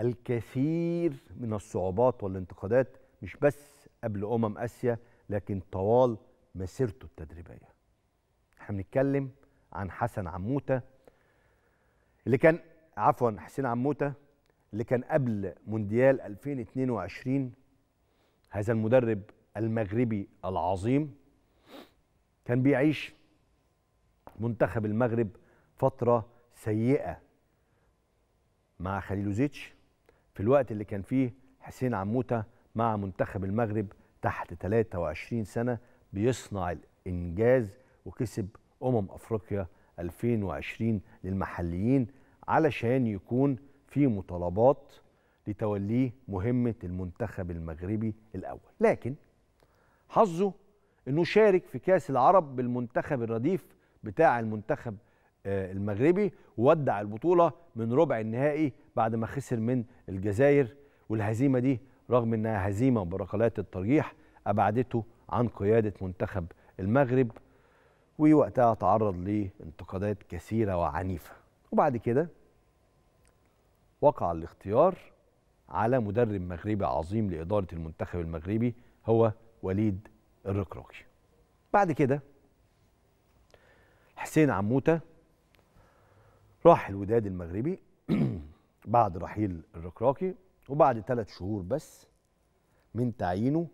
الكثير من الصعوبات والانتقادات مش بس قبل أمم آسيا لكن طوال مسيرته التدريبيه احنا بنتكلم عن حسن عموته اللي كان عفوا حسين عموته اللي كان قبل مونديال 2022 هذا المدرب المغربي العظيم كان بيعيش منتخب المغرب فتره سيئه مع خليلوزيتش في الوقت اللي كان فيه حسين عموته مع منتخب المغرب تحت 23 سنه بيصنع الانجاز وكسب أمم أفريقيا 2020 للمحليين علشان يكون في مطالبات لتوليه مهمة المنتخب المغربي الأول لكن حظه أنه شارك في كاس العرب بالمنتخب الرديف بتاع المنتخب آه، المغربي وودع البطولة من ربع النهائي بعد ما خسر من الجزائر والهزيمة دي رغم أنها هزيمة بركلات الترجيح أبعدته عن قيادة منتخب المغرب ووقتها تعرض لانتقادات كثيرة وعنيفة وبعد كده وقع الاختيار على مدرب مغربي عظيم لإدارة المنتخب المغربي هو وليد الركراكي بعد كده حسين عموتة راح الوداد المغربي بعد رحيل الركراكي وبعد ثلاث شهور بس من تعيينه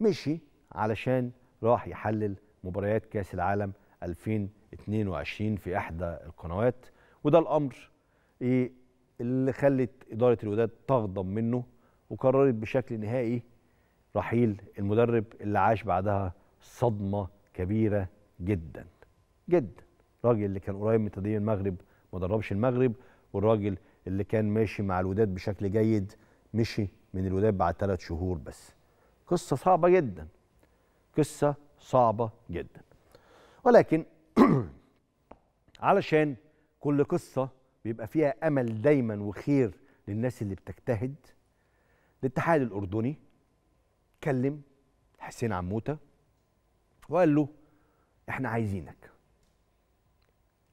مشي علشان راح يحلل مباريات كاس العالم 2022 في احدى القنوات وده الامر ايه اللي خلت اداره الوداد تغضب منه وقررت بشكل نهائي رحيل المدرب اللي عاش بعدها صدمه كبيره جدا جدا الراجل اللي كان قريب من تدريب المغرب ما دربش المغرب والراجل اللي كان ماشي مع الوداد بشكل جيد مشي من الوداد بعد ثلاث شهور بس قصه صعبه جدا قصه صعبة جدا ولكن علشان كل قصة بيبقى فيها أمل دايما وخير للناس اللي بتجتهد الاتحاد الأردني كلم حسين عموتة وقال له احنا عايزينك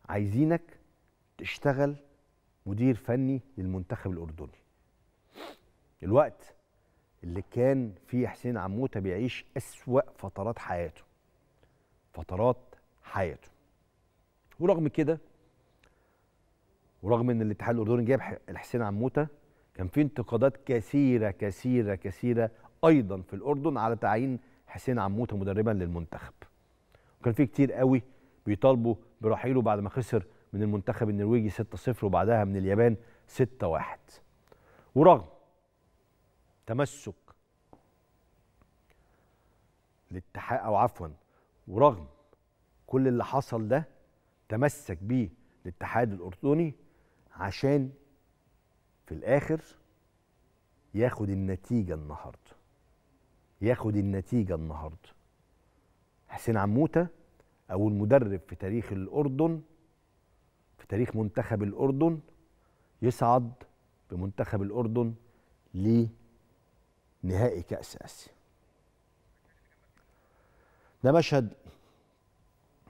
عايزينك تشتغل مدير فني للمنتخب الأردني الوقت اللي كان فيه حسين عموته بيعيش أسوأ فترات حياته فترات حياته ورغم كده ورغم ان الاتحاد الاردني جاب الحسين عموته كان في انتقادات كثيره كثيره كثيره ايضا في الاردن على تعيين حسين عموته مدربا للمنتخب وكان في كتير قوي بيطالبوا برحيله بعد ما خسر من المنتخب النرويجي 6-0 وبعدها من اليابان 6-1 ورغم تمسك الاتحاد او عفوا ورغم كل اللي حصل ده تمسك بيه الاتحاد الاردني عشان في الاخر ياخد النتيجه النهارده ياخد النتيجه النهارده حسين عموته اول مدرب في تاريخ الاردن في تاريخ منتخب الاردن يصعد بمنتخب الاردن ليه نهائي كأس آسيا ده مشهد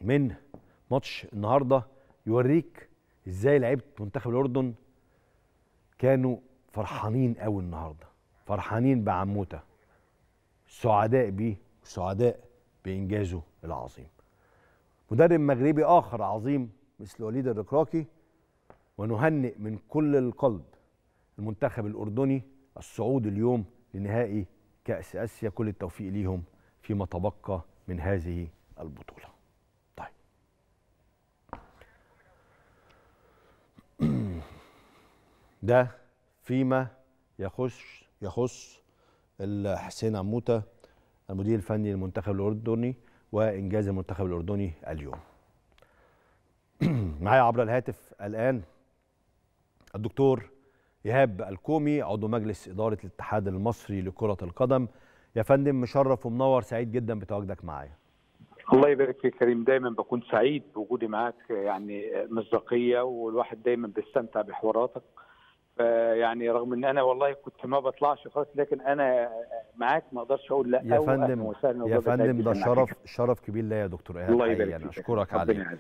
من ماتش النهارده يوريك ازاي لعيبه منتخب الاردن كانوا فرحانين قوي النهارده فرحانين بعموته سعداء بيه وسعداء بانجازه العظيم مدرب مغربي اخر عظيم مثل وليد الركراكي ونهنئ من كل القلب المنتخب الاردني الصعود اليوم لنهائي كأس آسيا كل التوفيق ليهم فيما تبقى من هذه البطولة طيب ده فيما يخص يخص حسين عموته المدير الفني للمنتخب الأردني وإنجاز المنتخب الأردني اليوم معايا عبر الهاتف الآن الدكتور إيهاب الكومي عضو مجلس إدارة الاتحاد المصري لكرة القدم يا فندم مشرف ومنور سعيد جدا بتواجدك معايا الله يبارك فيك كريم دايما بكون سعيد بوجودي معاك يعني مصداقيه والواحد دايما بيستمتع بحواراتك يعني رغم ان انا والله كنت ما بطلعش خالص لكن انا معاك ما اقدرش اقول لا يا فندم يا فندم ده شرف شرف كبير ليا يا دكتور ايهاب الله يبارك يعني فيك اشكرك عليه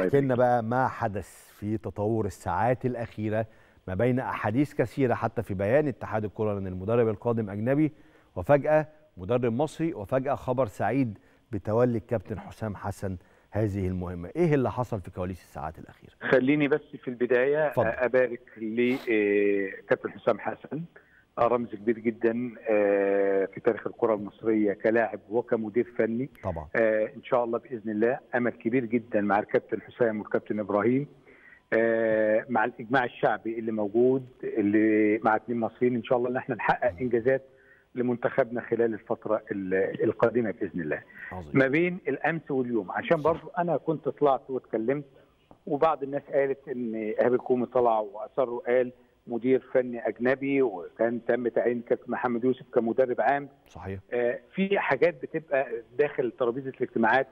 احكي لنا بقى ما حدث في تطور الساعات الاخيره ما بين أحاديث كثيرة حتى في بيان اتحاد الكرة أن المدرب القادم أجنبي وفجأة مدرب مصري وفجأة خبر سعيد بتولي الكابتن حسام حسن هذه المهمة إيه اللي حصل في كواليس الساعات الأخيرة؟ خليني بس في البداية فضل. أبارك لكابتن آه، حسام حسن آه، رمز كبير جدا آه، في تاريخ الكرة المصرية كلاعب وكمدير فني طبعا إن شاء الله بإذن الله أمل كبير جدا مع الكابتن حسام والكابتن إبراهيم آه، مع الاجماع الشعبي اللي موجود اللي مع اثنين مصريين ان شاء الله ان احنا نحقق انجازات لمنتخبنا خلال الفتره القادمه باذن الله. عظيم. ما بين الامس واليوم عشان برضو انا كنت طلعت واتكلمت وبعض الناس قالت ان ايهاب الكومي طلع واصر وقال مدير فني اجنبي وكان تم تعيين كابتن محمد يوسف كمدرب عام. صحيح. آه في حاجات بتبقى داخل ترابيزه الاجتماعات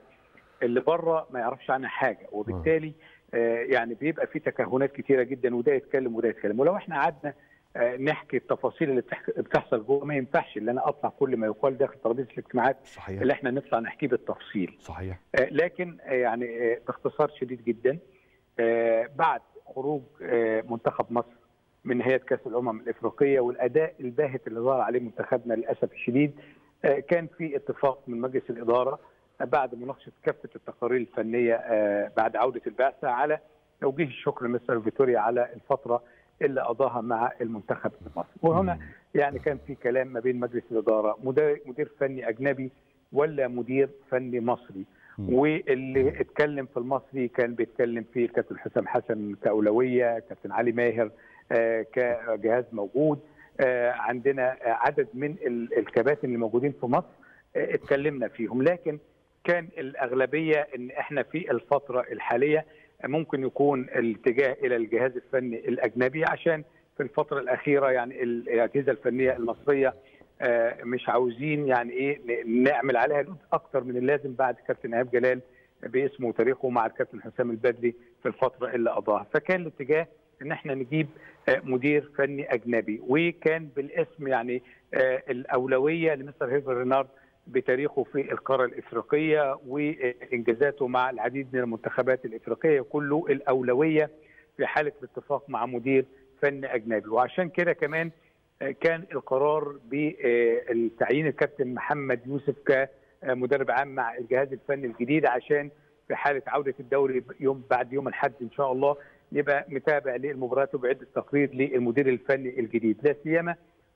اللي بره ما يعرفش عنها حاجه وبالتالي م. آه، يعني بيبقى في تكهنات كتيره جدا وده يتكلم وده يتكلم ولو احنا قعدنا آه، نحكي التفاصيل اللي بتحصل جوه ما ينفعش ان انا اطلع كل ما يقال داخل ترابيزه الاجتماعات صحيح. اللي احنا نطلع نحكيه بالتفصيل صحيح آه، لكن يعني باختصار شديد جدا بعد خروج منتخب مصر من نهايه كاس الامم الافريقيه والاداء الباهت اللي ظهر عليه منتخبنا للاسف الشديد كان في اتفاق من مجلس الاداره بعد مناقشه كافه التقارير الفنيه آه، بعد عوده البعثه على توجيه الشكر لمستر فيتوريا على الفتره اللي قضاها مع المنتخب المصري وهنا يعني كان في كلام ما بين مجلس الاداره مدير فني اجنبي ولا مدير فني مصري واللي اتكلم في المصري كان بيتكلم فيه كابتن حسام حسن كاولويه كابتن علي ماهر آه، كجهاز موجود آه، عندنا عدد من الكباتن اللي موجودين في مصر اتكلمنا فيهم لكن كان الاغلبيه ان احنا في الفتره الحاليه ممكن يكون الاتجاه الى الجهاز الفني الاجنبي عشان في الفتره الاخيره يعني الاجهزه الفنيه المصريه آه، مش عاوزين يعني ايه نعمل عليها أكثر اكتر من اللازم بعد كابتن ايهاب جلال باسمه وتاريخه مع الكابتن حسام البدري في الفتره اللي قضاها فكان الاتجاه ان احنا نجيب آه، مدير فني اجنبي وكان بالاسم يعني آه، الاولويه لمستر هيفر رينارد بتاريخه في القارة الإفريقية وإنجازاته مع العديد من المنتخبات الإفريقية كله الأولوية في حالة الاتفاق مع مدير فن أجنبي وعشان كده كمان كان القرار بتعيين الكابتن محمد يوسف كمدرب عام مع الجهاز الفني الجديد عشان في حالة عودة الدوري يوم بعد يوم الحد إن شاء الله يبقى متابع للمباريات وبيعد التقرير للمدير الفني الجديد لا سيما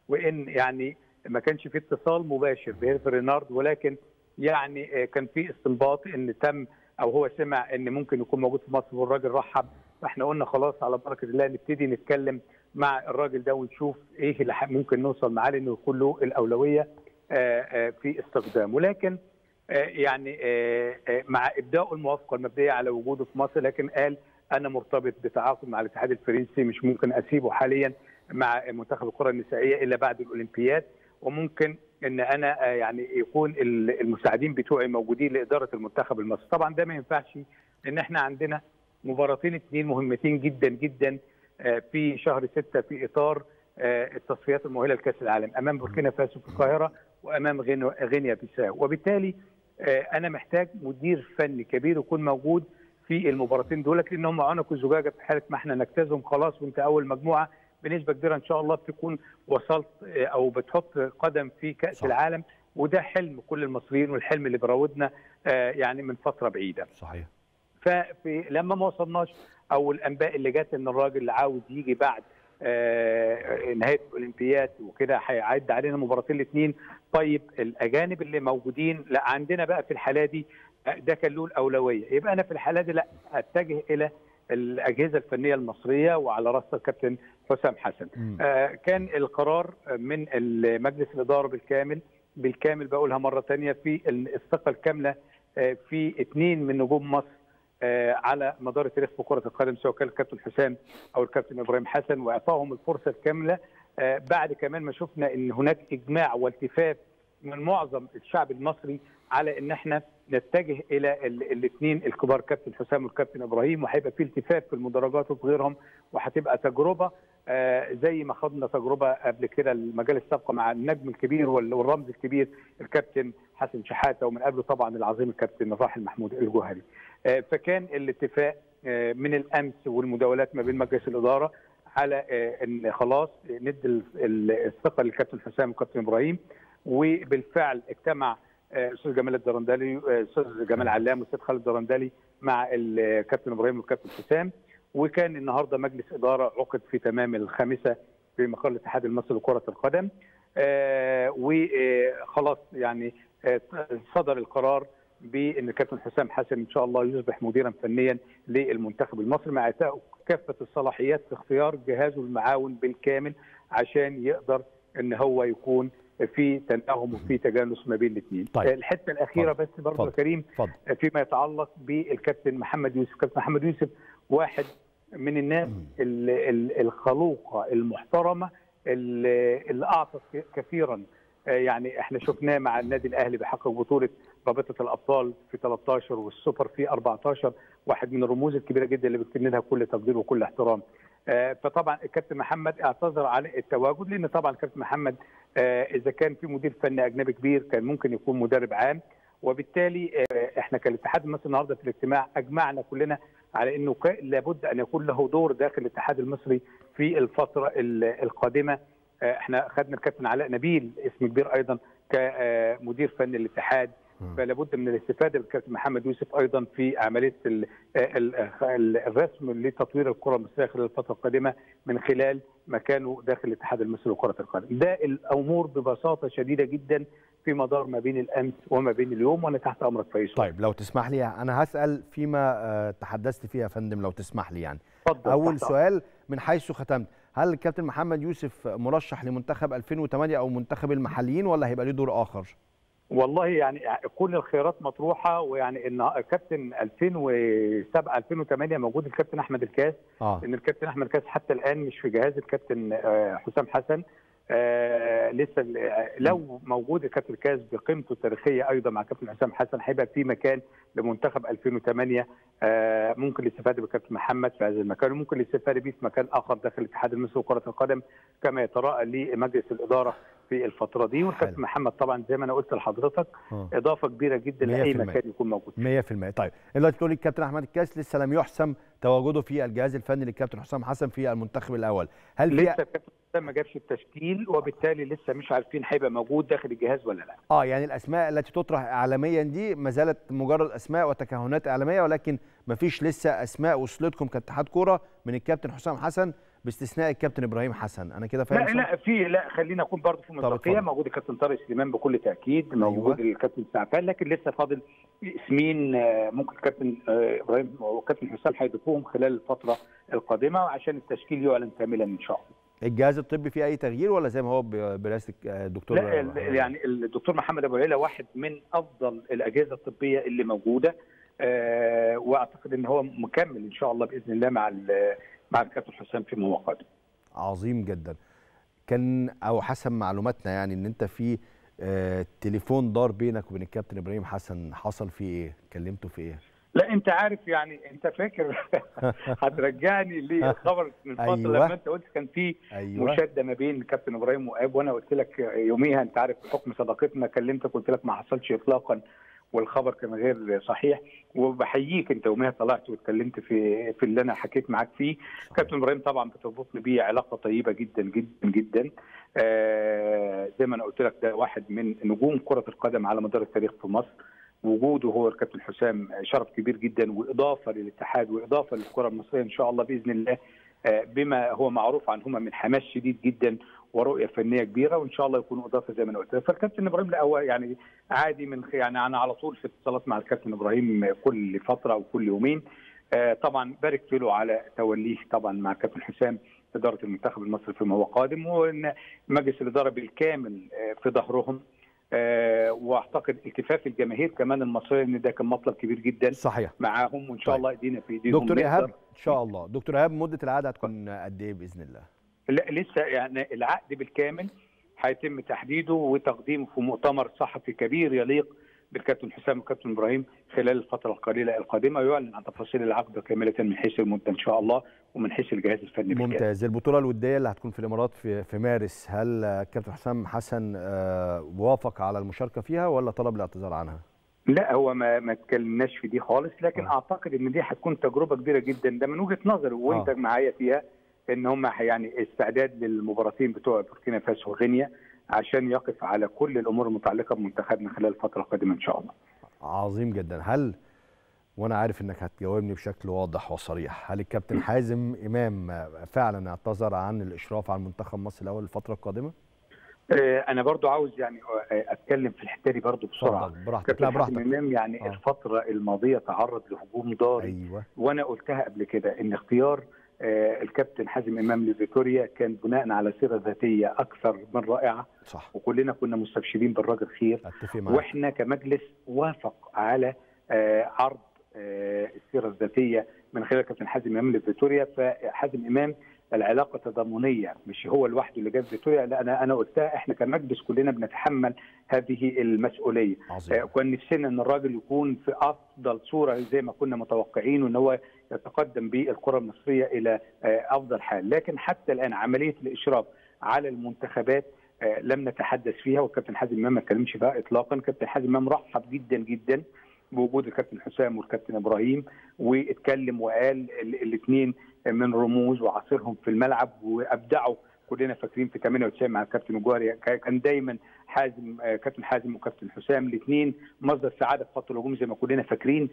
وإن يعني ما كانش في اتصال مباشر بهيرفي رينارد ولكن يعني آه، كان في استنباط ان تم او هو سمع ان ممكن يكون موجود في مصر والراجل رحب فاحنا قلنا خلاص على بركه الله نبتدي نتكلم مع الراجل ده ونشوف ايه اللي ممكن نوصل معاه لانه يكون له الاولويه آه، آه، في استخدامه ولكن يعني مع ابداء الموافقه المبدئيه على وجوده في مصر لكن قال انا مرتبط بتعاقد مع الاتحاد الفرنسي مش ممكن اسيبه حاليا مع منتخب الكره النسائيه الا بعد الاولمبياد وممكن ان انا آه، يعني يكون المساعدين بتوعي موجودين لاداره المنتخب المصري طبعا ده ما ينفعش ان احنا عندنا مباراتين اثنين مهمتين جدا جدا آه، في شهر ستة في اطار آه، التصفيات المؤهله لكاس العالم امام بوركينا فاسو في القاهره وامام غينيا بيساو وبالتالي انا محتاج مدير فني كبير يكون موجود في المباراتين دول لانهم عنق الزجاجه في حاله ما احنا نجتازهم خلاص وانت اول مجموعه بنسبه كبيره ان شاء الله بتكون وصلت آه، او بتحط قدم في كاس صح. العالم وده حلم كل المصريين والحلم اللي براودنا آه، يعني من فتره بعيده صحيح ففي لما ما وصلناش او الانباء اللي جت ان الراجل عاوز يجي بعد آه، نهايه الاولمبياد وكده هيعد علينا مباراتين الاثنين طيب الاجانب اللي موجودين لا عندنا بقى في الحاله دي ده كان له الاولويه يبقى انا في الحاله دي لا اتجه الى الاجهزه الفنيه المصريه وعلى راسها الكابتن حسام حسن آه كان القرار من مجلس الاداره بالكامل بالكامل بقولها مره ثانيه في الثقه الكامله آه، في اثنين من نجوم مصر آه، على مدار تاريخ كره القدم سواء كان الكابتن حسام او الكابتن ابراهيم حسن واعطاهم الفرصه الكامله آه، بعد كمان ما شفنا ان هناك اجماع والتفاف من معظم الشعب المصري على ان احنا نتجه الى الاثنين الكبار كابتن حسام والكابتن ابراهيم وهيبقى في التفاف في المدرجات وفي غيرهم وهتبقى تجربه آه، زي ما خدنا تجربه قبل كده المجال السابقه مع النجم الكبير والرمز الكبير الكابتن حسن شحاته ومن قبله طبعا العظيم الكابتن الراحل محمود الجوهري. آه، فكان الاتفاق آه، من الامس والمداولات ما بين مجلس الاداره على ان خلاص ندي الثقه للكابتن حسام والكابتن ابراهيم وبالفعل اجتمع الاستاذ جمال الدرندلي الاستاذ جمال علام والاستاذ خالد الدرندلي مع الكابتن ابراهيم والكابتن حسام وكان النهارده مجلس اداره عقد في تمام الخامسه في مقر الاتحاد المصري لكره القدم آه، وخلاص آه، يعني آه، صدر القرار بان الكابتن حسام حسن ان شاء الله يصبح مديرا فنيا للمنتخب المصري مع اعطائه كافه الصلاحيات في اختيار جهازه المعاون بالكامل عشان يقدر ان هو يكون في تناغم وفي تجانس ما بين الاثنين طيب. الحته الاخيره فضل. بس برضه يا كريم فضل. فيما يتعلق بالكابتن محمد يوسف كابتن محمد يوسف واحد من الناس الخلوقه المحترمه اللي اعطت كثيرا يعني احنا شفناه مع النادي الاهلي بحقق بطوله رابطه الابطال في 13 والسوبر في 14 واحد من الرموز الكبيره جدا اللي بتكن لها كل تقدير وكل احترام آه، فطبعا الكابتن محمد اعتذر عن التواجد لان طبعا الكابتن محمد آه، اذا كان في مدير فني اجنبي كبير كان ممكن يكون مدرب عام وبالتالي آه، احنا كالاتحاد المصري النهارده في الاجتماع اجمعنا كلنا على انه لابد ان يكون له دور داخل الاتحاد المصري في الفتره القادمه آه، احنا خدنا الكابتن علاء نبيل اسم كبير ايضا كمدير فني الاتحاد فلا بد من الاستفاده بالكابتن محمد يوسف ايضا في عمليه الرسم لتطوير الكره المصريه خلال الفتره القادمه من خلال مكانه داخل الاتحاد المصري لكره القدم. ده الامور ببساطه شديده جدا في مدار ما بين الامس وما بين اليوم وانا تحت امرك فيصل. طيب لو تسمح لي انا هسال فيما آه، تحدثت فيه يا فندم لو تسمح لي يعني. فضل اول فضل. سؤال من حيث ختمت، هل الكابتن محمد يوسف مرشح لمنتخب 2008 او منتخب المحليين ولا هيبقى له دور اخر؟ والله يعني كل الخيارات مطروحه ويعني ان كابتن 2007 2008 موجود الكابتن احمد الكاس آه. ان الكابتن احمد الكاس حتى الان مش في جهاز الكابتن آه، حسام حسن آه لسه آه، لو موجود الكابتن الكاس بقيمته التاريخيه ايضا مع كابتن حسام حسن هيبقى في مكان لمنتخب 2008 آه ممكن الاستفاده بالكابتن محمد في هذا المكان وممكن الاستفاده به في مكان اخر داخل الاتحاد المصري لكره القدم كما يتراءى لمجلس الاداره في الفتره دي والكابتن محمد طبعا زي ما انا قلت لحضرتك أوه. اضافه كبيره جدا لاي مكان يكون موجود 100% طيب دلوقتي بتقول الكابتن احمد الكاس لسه لم يحسم تواجده في الجهاز الفني للكابتن حسام حسن في المنتخب الاول هل لسه الكابتن حسام ما جابش التشكيل وبالتالي لسه مش عارفين هيبقى موجود داخل الجهاز ولا لا اه يعني الاسماء التي تطرح اعلاميا دي ما زالت مجرد اسماء وتكهنات اعلاميه ولكن ما فيش لسه اسماء وصلتكم كاتحاد كوره من الكابتن حسام حسن باستثناء الكابتن ابراهيم حسن انا كده فاهم لا صح؟ لا في لا خلينا اكون برضه في مصداقيه موجود الكابتن طارق سليمان بكل تاكيد أيوة. موجود أيوة. الكابتن سعفان لكن لسه فاضل اسمين آه، ممكن الكابتن آه، ابراهيم والكابتن حسام هيضيفوهم خلال الفتره القادمه عشان التشكيل يعلن كاملا ان شاء الله الجهاز الطبي فيه اي تغيير ولا زي ما هو برئاسه آه، الدكتور لا يعني الدكتور محمد ابو عيله واحد من افضل الاجهزه الطبيه اللي موجوده واعتقد ان هو مكمل ان شاء الله باذن الله مع مع الكابتن حسام فيما هو قادم عظيم جدا كان او حسب معلوماتنا يعني ان انت في آه تليفون دار بينك وبين الكابتن ابراهيم حسن حصل فيه ايه كلمته في ايه لا انت عارف يعني انت فاكر هترجعني للخبر من فتره أيوة. لما انت قلت كان في أيوة. مشاده ما بين كابتن ابراهيم واب وانا قلت لك يوميها انت عارف بحكم صداقتنا كلمتك قلت لك ما حصلش اطلاقا والخبر كان غير صحيح وبحييك انت يوميها طلعت واتكلمت في في اللي انا حكيت معاك فيه كابتن ابراهيم طبعا بتربط لي بيه علاقه طيبه جدا جدا جدا آه، زي ما انا قلت لك ده واحد من نجوم كره القدم على مدار التاريخ في مصر وجوده هو الكابتن حسام شرف كبير جدا واضافه للاتحاد واضافه للكره المصريه ان شاء الله باذن الله آه، بما هو معروف عنهما من حماس شديد جدا ورؤيه فنيه كبيره وان شاء الله يكون اضافه زي ما انا قلت فالكابتن ابراهيم لا هو يعني عادي من يعني انا على طول في اتصالات مع الكابتن ابراهيم كل فتره وكل يومين آه طبعا بارك له على توليه طبعا مع الكابتن حسام اداره المنتخب المصري فيما هو قادم وان مجلس الاداره بالكامل آه، في ظهرهم أه واعتقد التفاف الجماهير كمان المصريه ان ده كان مطلب كبير جدا صحيح معاهم وان شاء طيب. الله ايدينا في ايديهم دكتور ايهاب ان شاء الله دكتور ايهاب مده العاده هتكون قد ايه باذن الله؟ لا لسه يعني العقد بالكامل هيتم تحديده وتقديمه في مؤتمر صحفي كبير يليق بالكابتن حسام والكابتن ابراهيم خلال الفتره القليله القادمه يعلن عن تفاصيل العقد كامله من حيث المده ان شاء الله ومن حيث الجهاز الفني ممتاز بالكامل. البطوله الوديه اللي هتكون في الامارات في, في مارس هل الكابتن حسام حسن آه، وافق على المشاركه فيها ولا طلب الاعتذار عنها؟ لا هو ما ما اتكلمناش في دي خالص لكن آه. اعتقد ان دي هتكون تجربه كبيره جدا ده من وجهه نظري آه. وانت آه. معايا فيها ان هم يعني استعداد للمباراتين بتوع بوركينا فاسو وغينيا عشان يقف على كل الامور المتعلقه بمنتخبنا خلال الفتره القادمه ان شاء الله. عظيم جدا، هل وانا عارف انك هتجاوبني بشكل واضح وصريح، هل الكابتن حازم امام فعلا اعتذر عن الاشراف على منتخب مصر الاول الفتره القادمه؟ آه، انا برضو عاوز يعني آه، اتكلم في الحته دي برضو بسرعه براحتك لا براحتك امام يعني آه. الفتره الماضيه تعرض لهجوم ضاري أيوة. وانا قلتها قبل كده ان اختيار آه، الكابتن حازم امام لفيتوريا كان بناء على سيره ذاتيه اكثر من رائعه صح. وكلنا كنا مستبشرين بالراجل خير واحنا كمجلس وافق على آه، عرض آه، السيره الذاتيه من خلال كابتن حازم امام لفيتوريا فحازم امام العلاقه تضامنيه مش هو لوحده اللي جاب فيتوريا لا انا انا قلتها احنا كمجلس كلنا بنتحمل هذه المسؤوليه عظيم. كان نفسنا ان الراجل يكون في افضل صوره زي ما كنا متوقعين وان هو تتقدم به الكره المصريه الى آه، افضل حال، لكن حتى الان عمليه الاشراف على المنتخبات آه، لم نتحدث فيها والكابتن حازم امام ما اتكلمش فيها اطلاقا، كابتن حازم امام رحب جدا جدا بوجود الكابتن حسام والكابتن ابراهيم واتكلم وقال الاثنين من رموز وعصرهم في الملعب وابدعوا كلنا فاكرين في 98 مع الكابتن جواري كان دايما حازم آه، كابتن حازم وكابتن حسام الاثنين مصدر سعاده في خط الهجوم زي ما كلنا فاكرين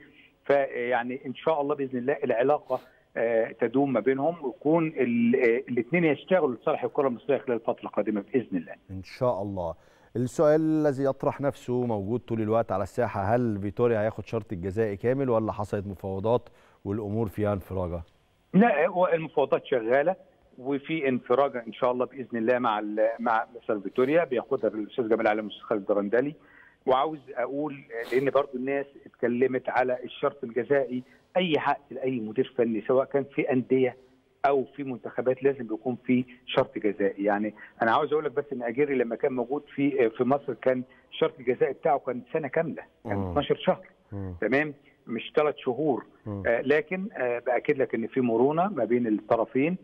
فيعني ان شاء الله باذن الله العلاقه آه، تدوم ما بينهم ويكون آه، الاثنين يشتغلوا لصالح الكره المصريه خلال الفتره القادمه باذن الله. ان شاء الله. السؤال الذي يطرح نفسه موجود طول الوقت على الساحه هل فيتوريا هياخد شرط الجزائي كامل ولا حصلت مفاوضات والامور فيها انفراجه؟ لا المفاوضات شغاله وفي انفراجه ان شاء الله باذن الله مع مع مثلا فيتوريا بياخدها الاستاذ جمال علي مستر خالد الدرندلي وعاوز اقول لان برضو الناس اتكلمت على الشرط الجزائي اي عقد لاي مدير فني سواء كان في انديه او في منتخبات لازم يكون في شرط جزائي يعني انا عاوز اقول لك بس ان اجيري لما كان موجود في في مصر كان الشرط الجزائي بتاعه كان سنه كامله كان 12 شهر تمام مش ثلاث شهور آه لكن آه باكد لك ان في مرونه ما بين الطرفين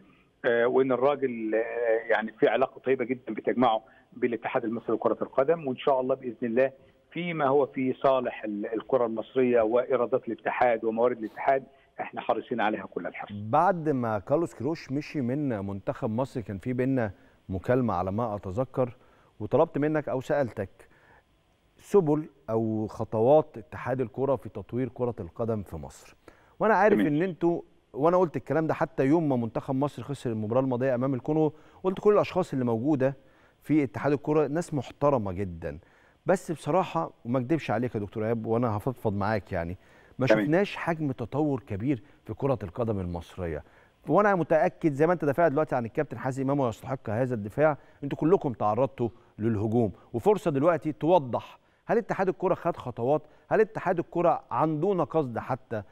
آه وان الراجل آه يعني في علاقه طيبه جدا بتجمعه بالاتحاد المصري لكره القدم وان شاء الله باذن الله فيما هو في صالح الكره المصريه وايرادات الاتحاد وموارد الاتحاد احنا حريصين عليها كل الحرص. بعد ما كارلوس كروش مشي من منتخب مصر كان في بينا مكالمه على ما اتذكر وطلبت منك او سالتك سبل او خطوات اتحاد الكره في تطوير كره القدم في مصر. وانا عارف ان انتوا وانا قلت الكلام ده حتى يوم ما منتخب مصر خسر المباراه الماضيه امام الكونغو قلت كل الاشخاص اللي موجوده في اتحاد الكره ناس محترمه جدا بس بصراحه وما اكدبش عليك يا دكتور ايهاب وانا هفضفض معاك يعني ما شفناش حجم تطور كبير في كره القدم المصريه وانا متاكد زي ما انت دافعت دلوقتي عن الكابتن حازم امام ويستحق هذا الدفاع انتوا كلكم تعرضتوا للهجوم وفرصه دلوقتي توضح هل اتحاد الكره خد خطوات هل اتحاد الكره عن دون قصد حتى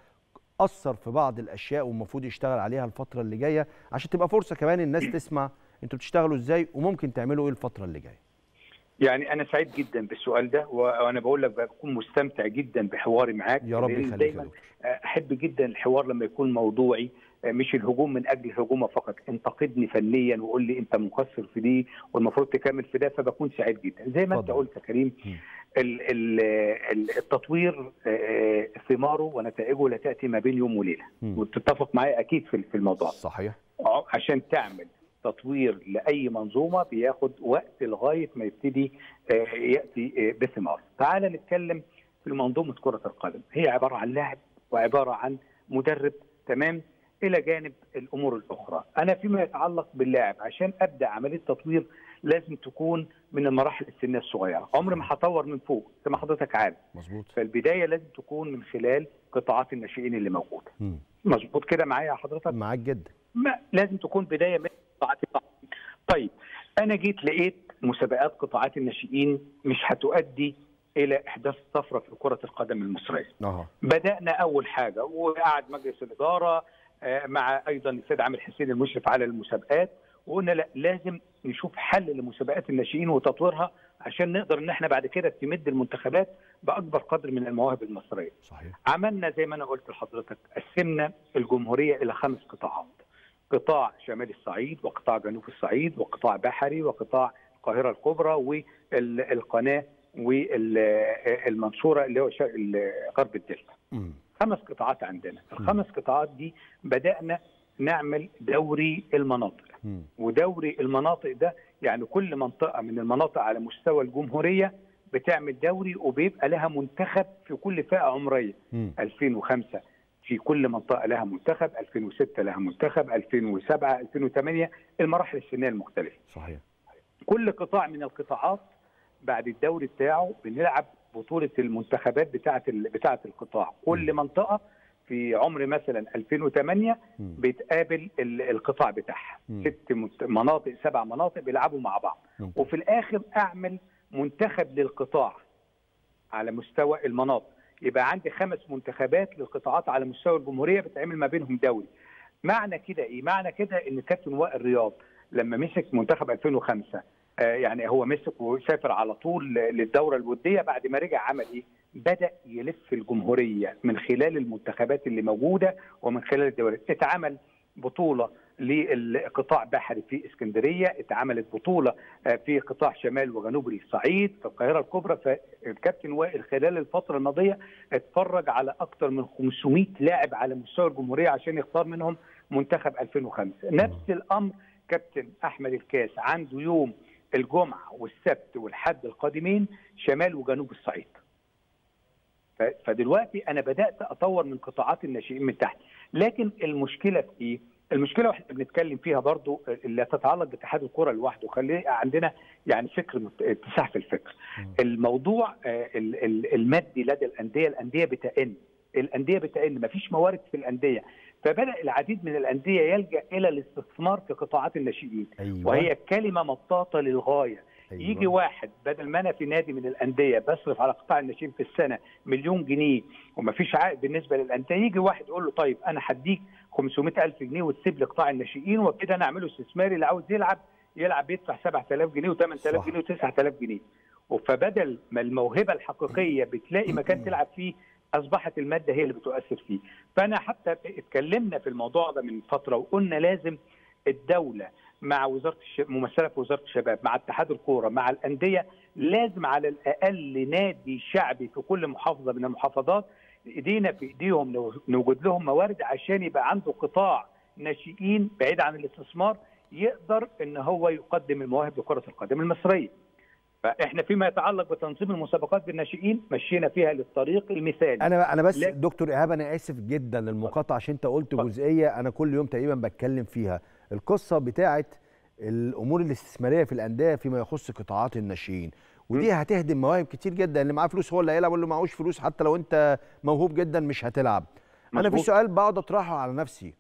اثر في بعض الاشياء والمفروض يشتغل عليها الفتره اللي جايه عشان تبقى فرصه كمان الناس تسمع انتوا بتشتغلوا ازاي وممكن تعملوا ايه الفتره اللي جايه يعني انا سعيد جدا بالسؤال ده وانا بقول لك بكون مستمتع جدا بحواري معاك يا رب يخليك دايما احب جدا الحوار لما يكون موضوعي مش الهجوم من اجل الهجوم فقط انتقدني فنيا وقول لي انت مقصر في دي والمفروض تكمل في ده فبكون سعيد جدا زي ما انت قلت يا كريم التطوير ثماره ونتائجه لا تاتي ما بين يوم وليله وتتفق معايا اكيد في الموضوع صحيح عشان تعمل تطوير لاي منظومه بياخد وقت لغايه ما يبتدي آه، ياتي آه، بثمار. تعال نتكلم في منظومه كره القدم، هي عباره عن لاعب وعباره عن مدرب تمام الى جانب الامور الاخرى. انا فيما يتعلق باللاعب عشان ابدا عمليه تطوير لازم تكون من المراحل السنيه الصغيره، عمري ما هطور من فوق زي ما حضرتك عارف. مظبوط. فالبدايه لازم تكون من خلال قطاعات الناشئين اللي موجوده. مظبوط كده معايا حضرتك؟ معاك جدا. ما لازم تكون بدايه من قطاعات طيب انا جيت لقيت مسابقات قطاعات الناشئين مش هتؤدي الى احداث طفره في كره القدم المصريه. أوه. بدانا اول حاجه وقعد مجلس الاداره آه، مع ايضا السيد عامر حسين المشرف على المسابقات وقلنا لا لازم نشوف حل لمسابقات الناشئين وتطويرها عشان نقدر ان احنا بعد كده تمد المنتخبات باكبر قدر من المواهب المصريه. صحيح. عملنا زي ما انا قلت لحضرتك قسمنا الجمهوريه الى خمس قطاعات. قطاع شمال الصعيد وقطاع جنوب الصعيد وقطاع بحري وقطاع القاهرة الكبرى والقناة والمنصورة اللي هو غرب الدلتا خمس قطاعات عندنا الخمس قطاعات دي بدأنا نعمل دوري المناطق ودوري المناطق ده يعني كل منطقة من المناطق على مستوى الجمهورية بتعمل دوري وبيبقى لها منتخب في كل فئة عمرية 2005 في كل منطقه لها منتخب 2006 لها منتخب 2007 2008 المراحل السنيه المختلفه صحيح كل قطاع من القطاعات بعد الدوري بتاعه بنلعب بطوله المنتخبات بتاعه بتاعه القطاع كل منطقه في عمر مثلا 2008 م. بتقابل القطاع بتاعها ست مناطق سبع مناطق بيلعبوا مع بعض م. وفي الاخر اعمل منتخب للقطاع على مستوى المناطق يبقى عندي خمس منتخبات للقطاعات على مستوى الجمهوريه بتعمل ما بينهم دوري معنى كده ايه معنى كده ان كابتن وائل رياض لما مسك منتخب 2005 آه يعني هو مسك وسافر على طول للدوره الوديه بعد ما رجع عمل ايه بدا يلف الجمهوريه من خلال المنتخبات اللي موجوده ومن خلال الدوريات اتعمل بطوله للقطاع بحري في اسكندريه، اتعملت بطوله آه، في قطاع شمال وجنوب الصعيد في القاهره الكبرى فالكابتن وائل خلال الفتره الماضيه اتفرج على اكثر من 500 لاعب على مستوى الجمهوريه عشان يختار منهم منتخب 2005 نفس الامر كابتن احمد الكاس عنده يوم الجمعه والسبت والحد القادمين شمال وجنوب الصعيد فدلوقتي انا بدات اطور من قطاعات الناشئين من تحت لكن المشكله في ايه المشكله واحنا بنتكلم فيها برضو اللي تتعلق باتحاد الكره لوحده خلي عندنا يعني فكر اتساع في الفكر الموضوع آه، المادي لدى الانديه الانديه بتئن الانديه بتئن مفيش موارد في الانديه فبدا العديد من الانديه يلجا الى الاستثمار في قطاعات الناشئين أيوة. وهي كلمه مطاطه للغايه أيوة. يجي واحد بدل ما انا في نادي من الانديه بصرف على قطاع الناشئين في السنه مليون جنيه ومفيش عائد بالنسبه للانديه يجي واحد يقول له طيب انا هديك 500000 جنيه وتسيب لقطاع الناشئين وكده انا اعمله استثماري اللي عاوز يلعب يلعب يدفع 7000 جنيه و8000 جنيه و9000 جنيه فبدل ما الموهبه الحقيقيه بتلاقي مكان تلعب فيه اصبحت الماده هي اللي بتؤثر فيه فانا حتى اتكلمنا في الموضوع ده من فتره وقلنا لازم الدوله مع وزاره الش... ممثله في وزاره الشباب مع اتحاد الكوره مع الانديه لازم على الاقل نادي شعبي في كل محافظه من المحافظات ايدينا في ايديهم نوجد لهم موارد عشان يبقى عنده قطاع ناشئين بعيد عن الاستثمار يقدر ان هو يقدم المواهب لكره القدم المصريه. فاحنا فيما يتعلق بتنظيم المسابقات بالناشئين مشينا فيها للطريق المثالي انا انا بس لك. دكتور ايهاب انا اسف جدا للمقاطعه عشان انت قلت جزئيه انا كل يوم تقريبا بتكلم فيها القصه بتاعه الامور الاستثماريه في الانديه فيما يخص قطاعات الناشئين ودي هتهدم مواهب كتير جدا اللي معاه فلوس هو اللي هيلعب واللي معهوش فلوس حتى لو انت موهوب جدا مش هتلعب مزبوط. انا في سؤال بقعد اطرحه على نفسي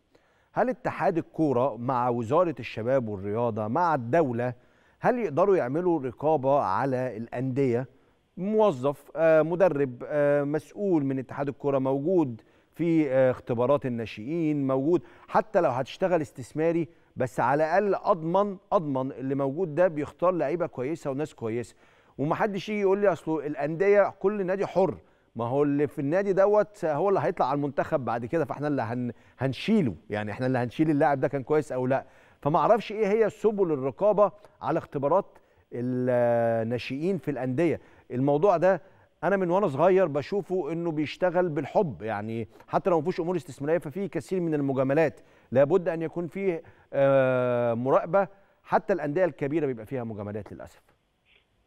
هل اتحاد الكوره مع وزاره الشباب والرياضه مع الدوله هل يقدروا يعملوا رقابه على الانديه موظف آه، مدرب آه، مسؤول من اتحاد الكوره موجود في آه، اختبارات الناشئين موجود حتى لو هتشتغل استثماري بس على الاقل اضمن اضمن اللي موجود ده بيختار لعيبه كويسه وناس كويسه ومحدش يجي يقول لي اصل الانديه كل نادي حر ما هو اللي في النادي دوت هو اللي هيطلع على المنتخب بعد كده فاحنا اللي هن هنشيله يعني احنا اللي هنشيل اللاعب ده كان كويس او لا فما اعرفش ايه هي سبل الرقابه على اختبارات الناشئين في الانديه الموضوع ده انا من وانا صغير بشوفه انه بيشتغل بالحب يعني حتى لو ما فيهوش امور استثماريه ففي كثير من المجاملات لابد ان يكون فيه آه، مراقبه حتى الانديه الكبيره بيبقى فيها مجاملات للاسف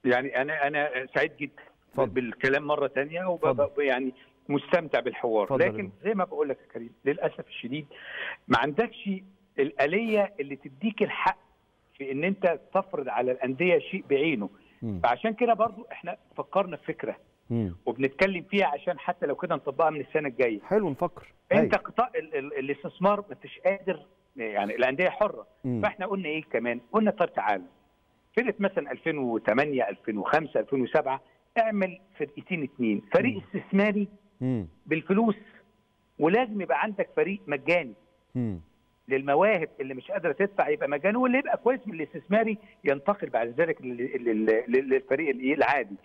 يعني انا انا سعيد جدا فضل. بالكلام مره ثانيه وب... يعني مستمتع بالحوار فضل. لكن زي ما بقول لك يا كريم للاسف الشديد ما عندكش الاليه اللي تديك الحق في ان انت تفرض على الانديه شيء بعينه م. فعشان كده برضو احنا فكرنا في فكره وبنتكلم فيها عشان حتى لو كده نطبقها من السنه الجايه حلو نفكر انت أيوة. قطاع الاستثمار ما قادر يعني الانديه حره فاحنا قلنا ايه كمان قلنا طب تعالوا فرقه مثلا 2008 2005 2007 اعمل فرقتين اثنين فريق مم. استثماري مم. بالفلوس ولازم يبقى عندك فريق مجاني مم. للمواهب اللي مش قادره تدفع يبقى مجاني واللي يبقى كويس من الاستثماري ينتقل بعد ذلك للفريق العادي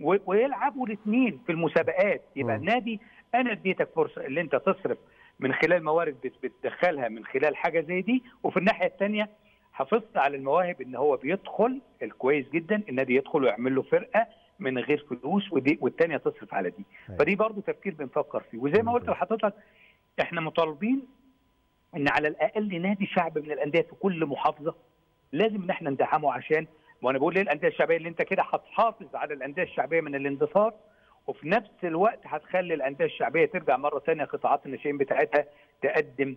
ويلعبوا الاثنين في المسابقات يبقى النادي انا اديتك فرصه اللي انت تصرف من خلال موارد بتدخلها من خلال حاجه زي دي وفي الناحيه الثانيه حافظت على المواهب ان هو بيدخل الكويس جدا النادي يدخل ويعمل له فرقه من غير فلوس ودي والثانيه تصرف على دي أيوة. فدي برضو تفكير بنفكر فيه وزي ما قلت لحضرتك احنا مطالبين ان على الاقل نادي شعب من الانديه في كل محافظه لازم ان احنا ندعمه عشان وانا بقول ليه الانديه الشعبيه اللي انت كده هتحافظ على الانديه الشعبيه من الاندثار وفي نفس الوقت هتخلي الانديه الشعبيه ترجع مره ثانيه قطاعات الناشئين بتاعتها تقدم طيب.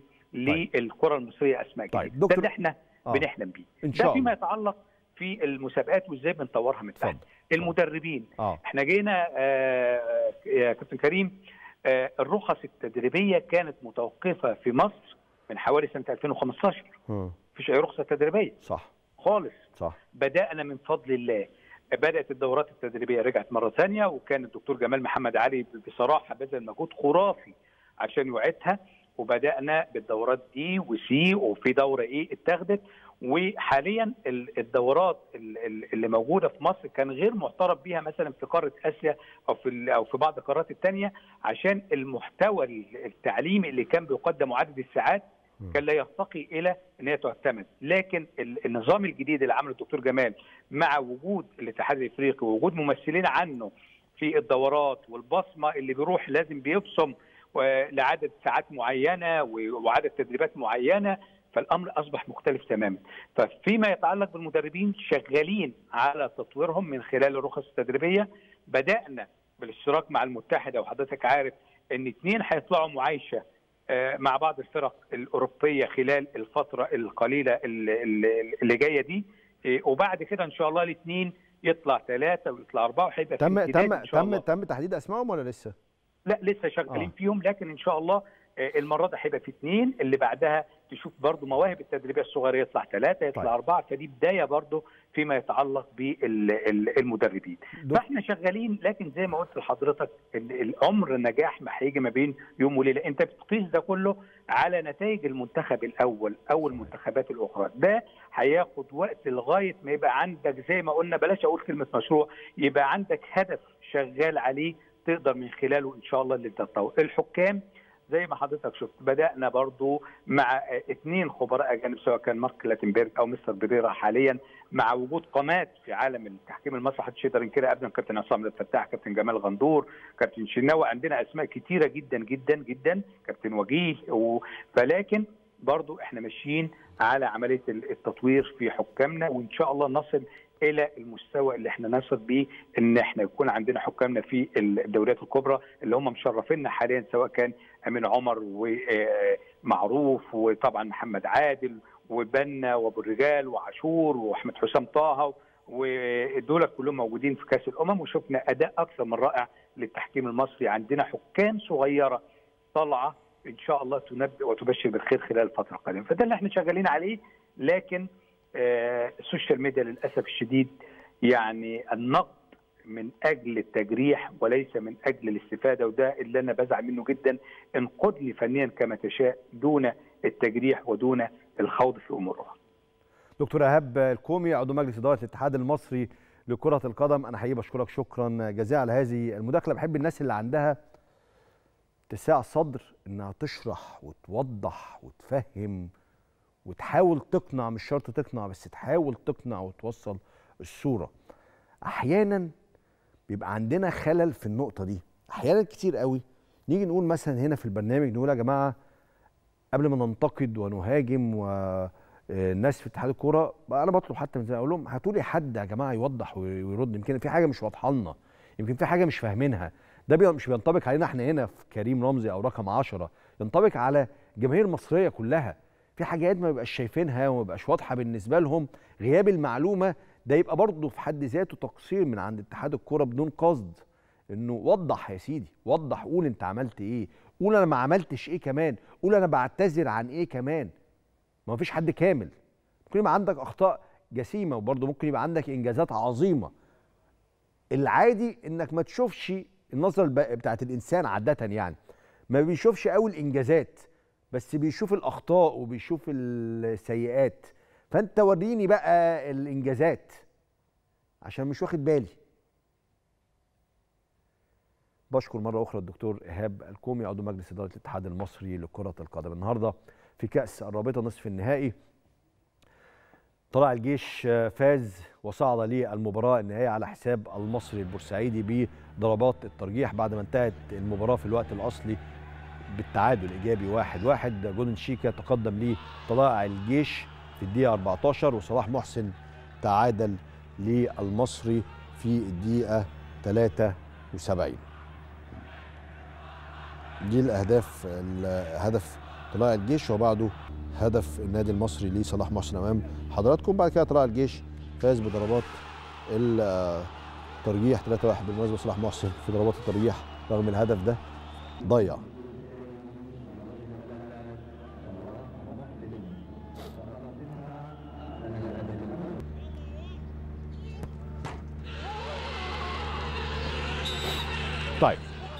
للكره المصريه اسماء جديده طيب. دكتور... احنا آه. بنحلم بيه إن شاء الله. ده فيما يتعلق في المسابقات وازاي بنطورها من تحت المدربين آه. احنا جينا آه يا كابتن كريم آه الرخص التدريبيه كانت متوقفه في مصر من حوالي سنه 2015 مفيش اي رخصه تدريبيه صح خالص صح بدانا من فضل الله بدات الدورات التدريبيه رجعت مره ثانيه وكان الدكتور جمال محمد علي بصراحه بذل مجهود خرافي عشان يعيدها وبدانا بالدورات دي وسي وفي دوره ايه اتخذت وحاليا الدورات اللي موجوده في مصر كان غير معترف بيها مثلا في قاره اسيا او في او في بعض القارات الثانيه عشان المحتوى التعليمي اللي كان بيقدم وعدد الساعات كان لا يرتقي الى ان هي تعتمد لكن النظام الجديد اللي عمله الدكتور جمال مع وجود الاتحاد الافريقي ووجود ممثلين عنه في الدورات والبصمه اللي بيروح لازم بيبصم لعدد ساعات معينه وعدد تدريبات معينه فالامر اصبح مختلف تماما ففيما يتعلق بالمدربين شغالين على تطويرهم من خلال الرخص التدريبيه بدانا بالاشتراك مع المتحده وحضرتك عارف ان اثنين هيطلعوا معايشه آه، مع بعض الفرق الاوروبيه خلال الفتره القليله اللي جايه دي آه، وبعد كده ان شاء الله الاثنين يطلع ثلاثه ويطلع اربعه وهيبقى تم تم تم تم تحديد اسمائهم ولا لسه؟ لا لسه شغالين آه. فيهم لكن ان شاء الله آه، المره دي هيبقى في اثنين اللي بعدها تشوف برضو مواهب التدريبيه الصغيره يطلع ثلاثه يطلع طيب. اربعه فدي بدايه برضو فيما يتعلق بالمدربين فاحنا شغالين لكن زي ما قلت لحضرتك الامر نجاح ما هيجي ما بين يوم وليله انت بتقيس ده كله على نتائج المنتخب الاول او المنتخبات الاخرى ده هياخد وقت لغايه ما يبقى عندك زي ما قلنا بلاش اقول كلمه مشروع يبقى عندك هدف شغال عليه تقدر من خلاله ان شاء الله اللي تتطور الحكام زي ما حضرتك شفت بدانا برضو مع اثنين خبراء اجانب سواء كان مارك لاتنبرج او مستر بريرا حاليا مع وجود قامات في عالم التحكيم المسرح تشيدرين كده قبل كابتن عصام الفتاح كابتن جمال غندور كابتن شناوي عندنا اسماء كتيره جدا جدا جدا كابتن وجيه ولكن برضو احنا ماشيين على عمليه التطوير في حكامنا وان شاء الله نصل الى المستوى اللي احنا نثق بيه ان احنا يكون عندنا حكامنا في الدوريات الكبرى اللي هم مشرفينا حاليا سواء كان امين عمر ومعروف وطبعا محمد عادل وبنا وابو الرجال وعاشور واحمد حسام طه ودول كلهم موجودين في كاس الامم وشفنا اداء اكثر من رائع للتحكيم المصري عندنا حكام صغيره طالعه ان شاء الله تنبئ وتبشر بالخير خلال الفتره القادمه فده اللي احنا شغالين عليه لكن آه، السوشيال ميديا للاسف الشديد يعني النقد من اجل التجريح وليس من اجل الاستفاده وده اللي انا بزعل منه جدا انقد لي فنيا كما تشاء دون التجريح ودون الخوض في امورها. دكتور ايهاب الكومي عضو مجلس اداره الاتحاد المصري لكره القدم انا حقيقي بشكرك شكرا جزيلا على هذه المداخله بحب الناس اللي عندها اتساع صدر انها تشرح وتوضح وتفهم وتحاول تقنع مش شرط تقنع بس تحاول تقنع وتوصل الصوره احيانا بيبقى عندنا خلل في النقطه دي احيانا كتير قوي نيجي نقول مثلا هنا في البرنامج نقول يا جماعه قبل ما ننتقد ونهاجم والناس آه، في اتحاد الكوره انا بطلب حتى من اقول لهم هاتوا لي حد يا جماعه يوضح ويرد يمكن في حاجه مش واضحه لنا يمكن في حاجه مش فاهمينها ده مش بينطبق علينا احنا هنا في كريم رمزي او رقم 10 ينطبق على الجماهير المصريه كلها في حاجات ما بيبقاش شايفينها وما بيبقاش واضحه بالنسبه لهم غياب المعلومه ده يبقى برضه في حد ذاته تقصير من عند اتحاد الكوره بدون قصد انه وضح يا سيدي وضح قول انت عملت ايه قول انا ما عملتش ايه كمان قول انا بعتذر عن ايه كمان ما فيش حد كامل ممكن يبقى عندك اخطاء جسيمه وبرضه ممكن يبقى عندك انجازات عظيمه العادي انك ما تشوفش النظره بتاعت الانسان عاده يعني ما بيشوفش قوي الانجازات بس بيشوف الاخطاء وبيشوف السيئات فانت وريني بقى الانجازات عشان مش واخد بالي بشكر مرة أخرى الدكتور إيهاب الكومي عضو مجلس إدارة الاتحاد المصري لكرة القدم النهاردة في كأس الرابطة نصف النهائي طلع الجيش آه، فاز وصعد للمباراة النهائية على حساب المصري البورسعيدي بضربات الترجيح بعد ما انتهت المباراة في الوقت الأصلي بالتعادل ايجابي واحد واحد جولن شيكا تقدم لطلائع الجيش في الدقيقه 14 وصلاح محسن تعادل للمصري في الدقيقه 73 دي الاهداف الهدف طلائع الجيش وبعده هدف النادي المصري لصلاح محسن امام حضراتكم بعد كده طلائع الجيش فاز بضربات الترجيح 3-1 بالمناسبه صلاح محسن في ضربات الترجيح رغم الهدف ده ضيع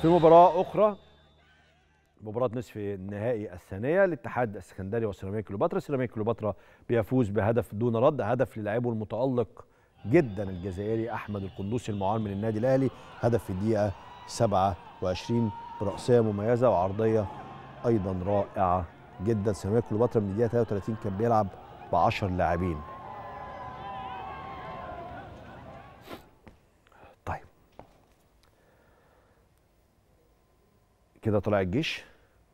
في مباراة أخرى مباراة نصف النهائي الثانية الاتحاد السكندري وسيراميكا كليوباترا، سيراميكا كليوباترا بيفوز بهدف دون رد، هدف للاعبه المتألق جدا الجزائري أحمد القندوسي المعار من النادي الأهلي، هدف في الدقيقة 27 برأسية مميزة وعرضية أيضا رائعة جدا، سيراميكا كليوباترا من الدقيقة 33 كان بيلعب ب 10 لاعبين. كده طلع الجيش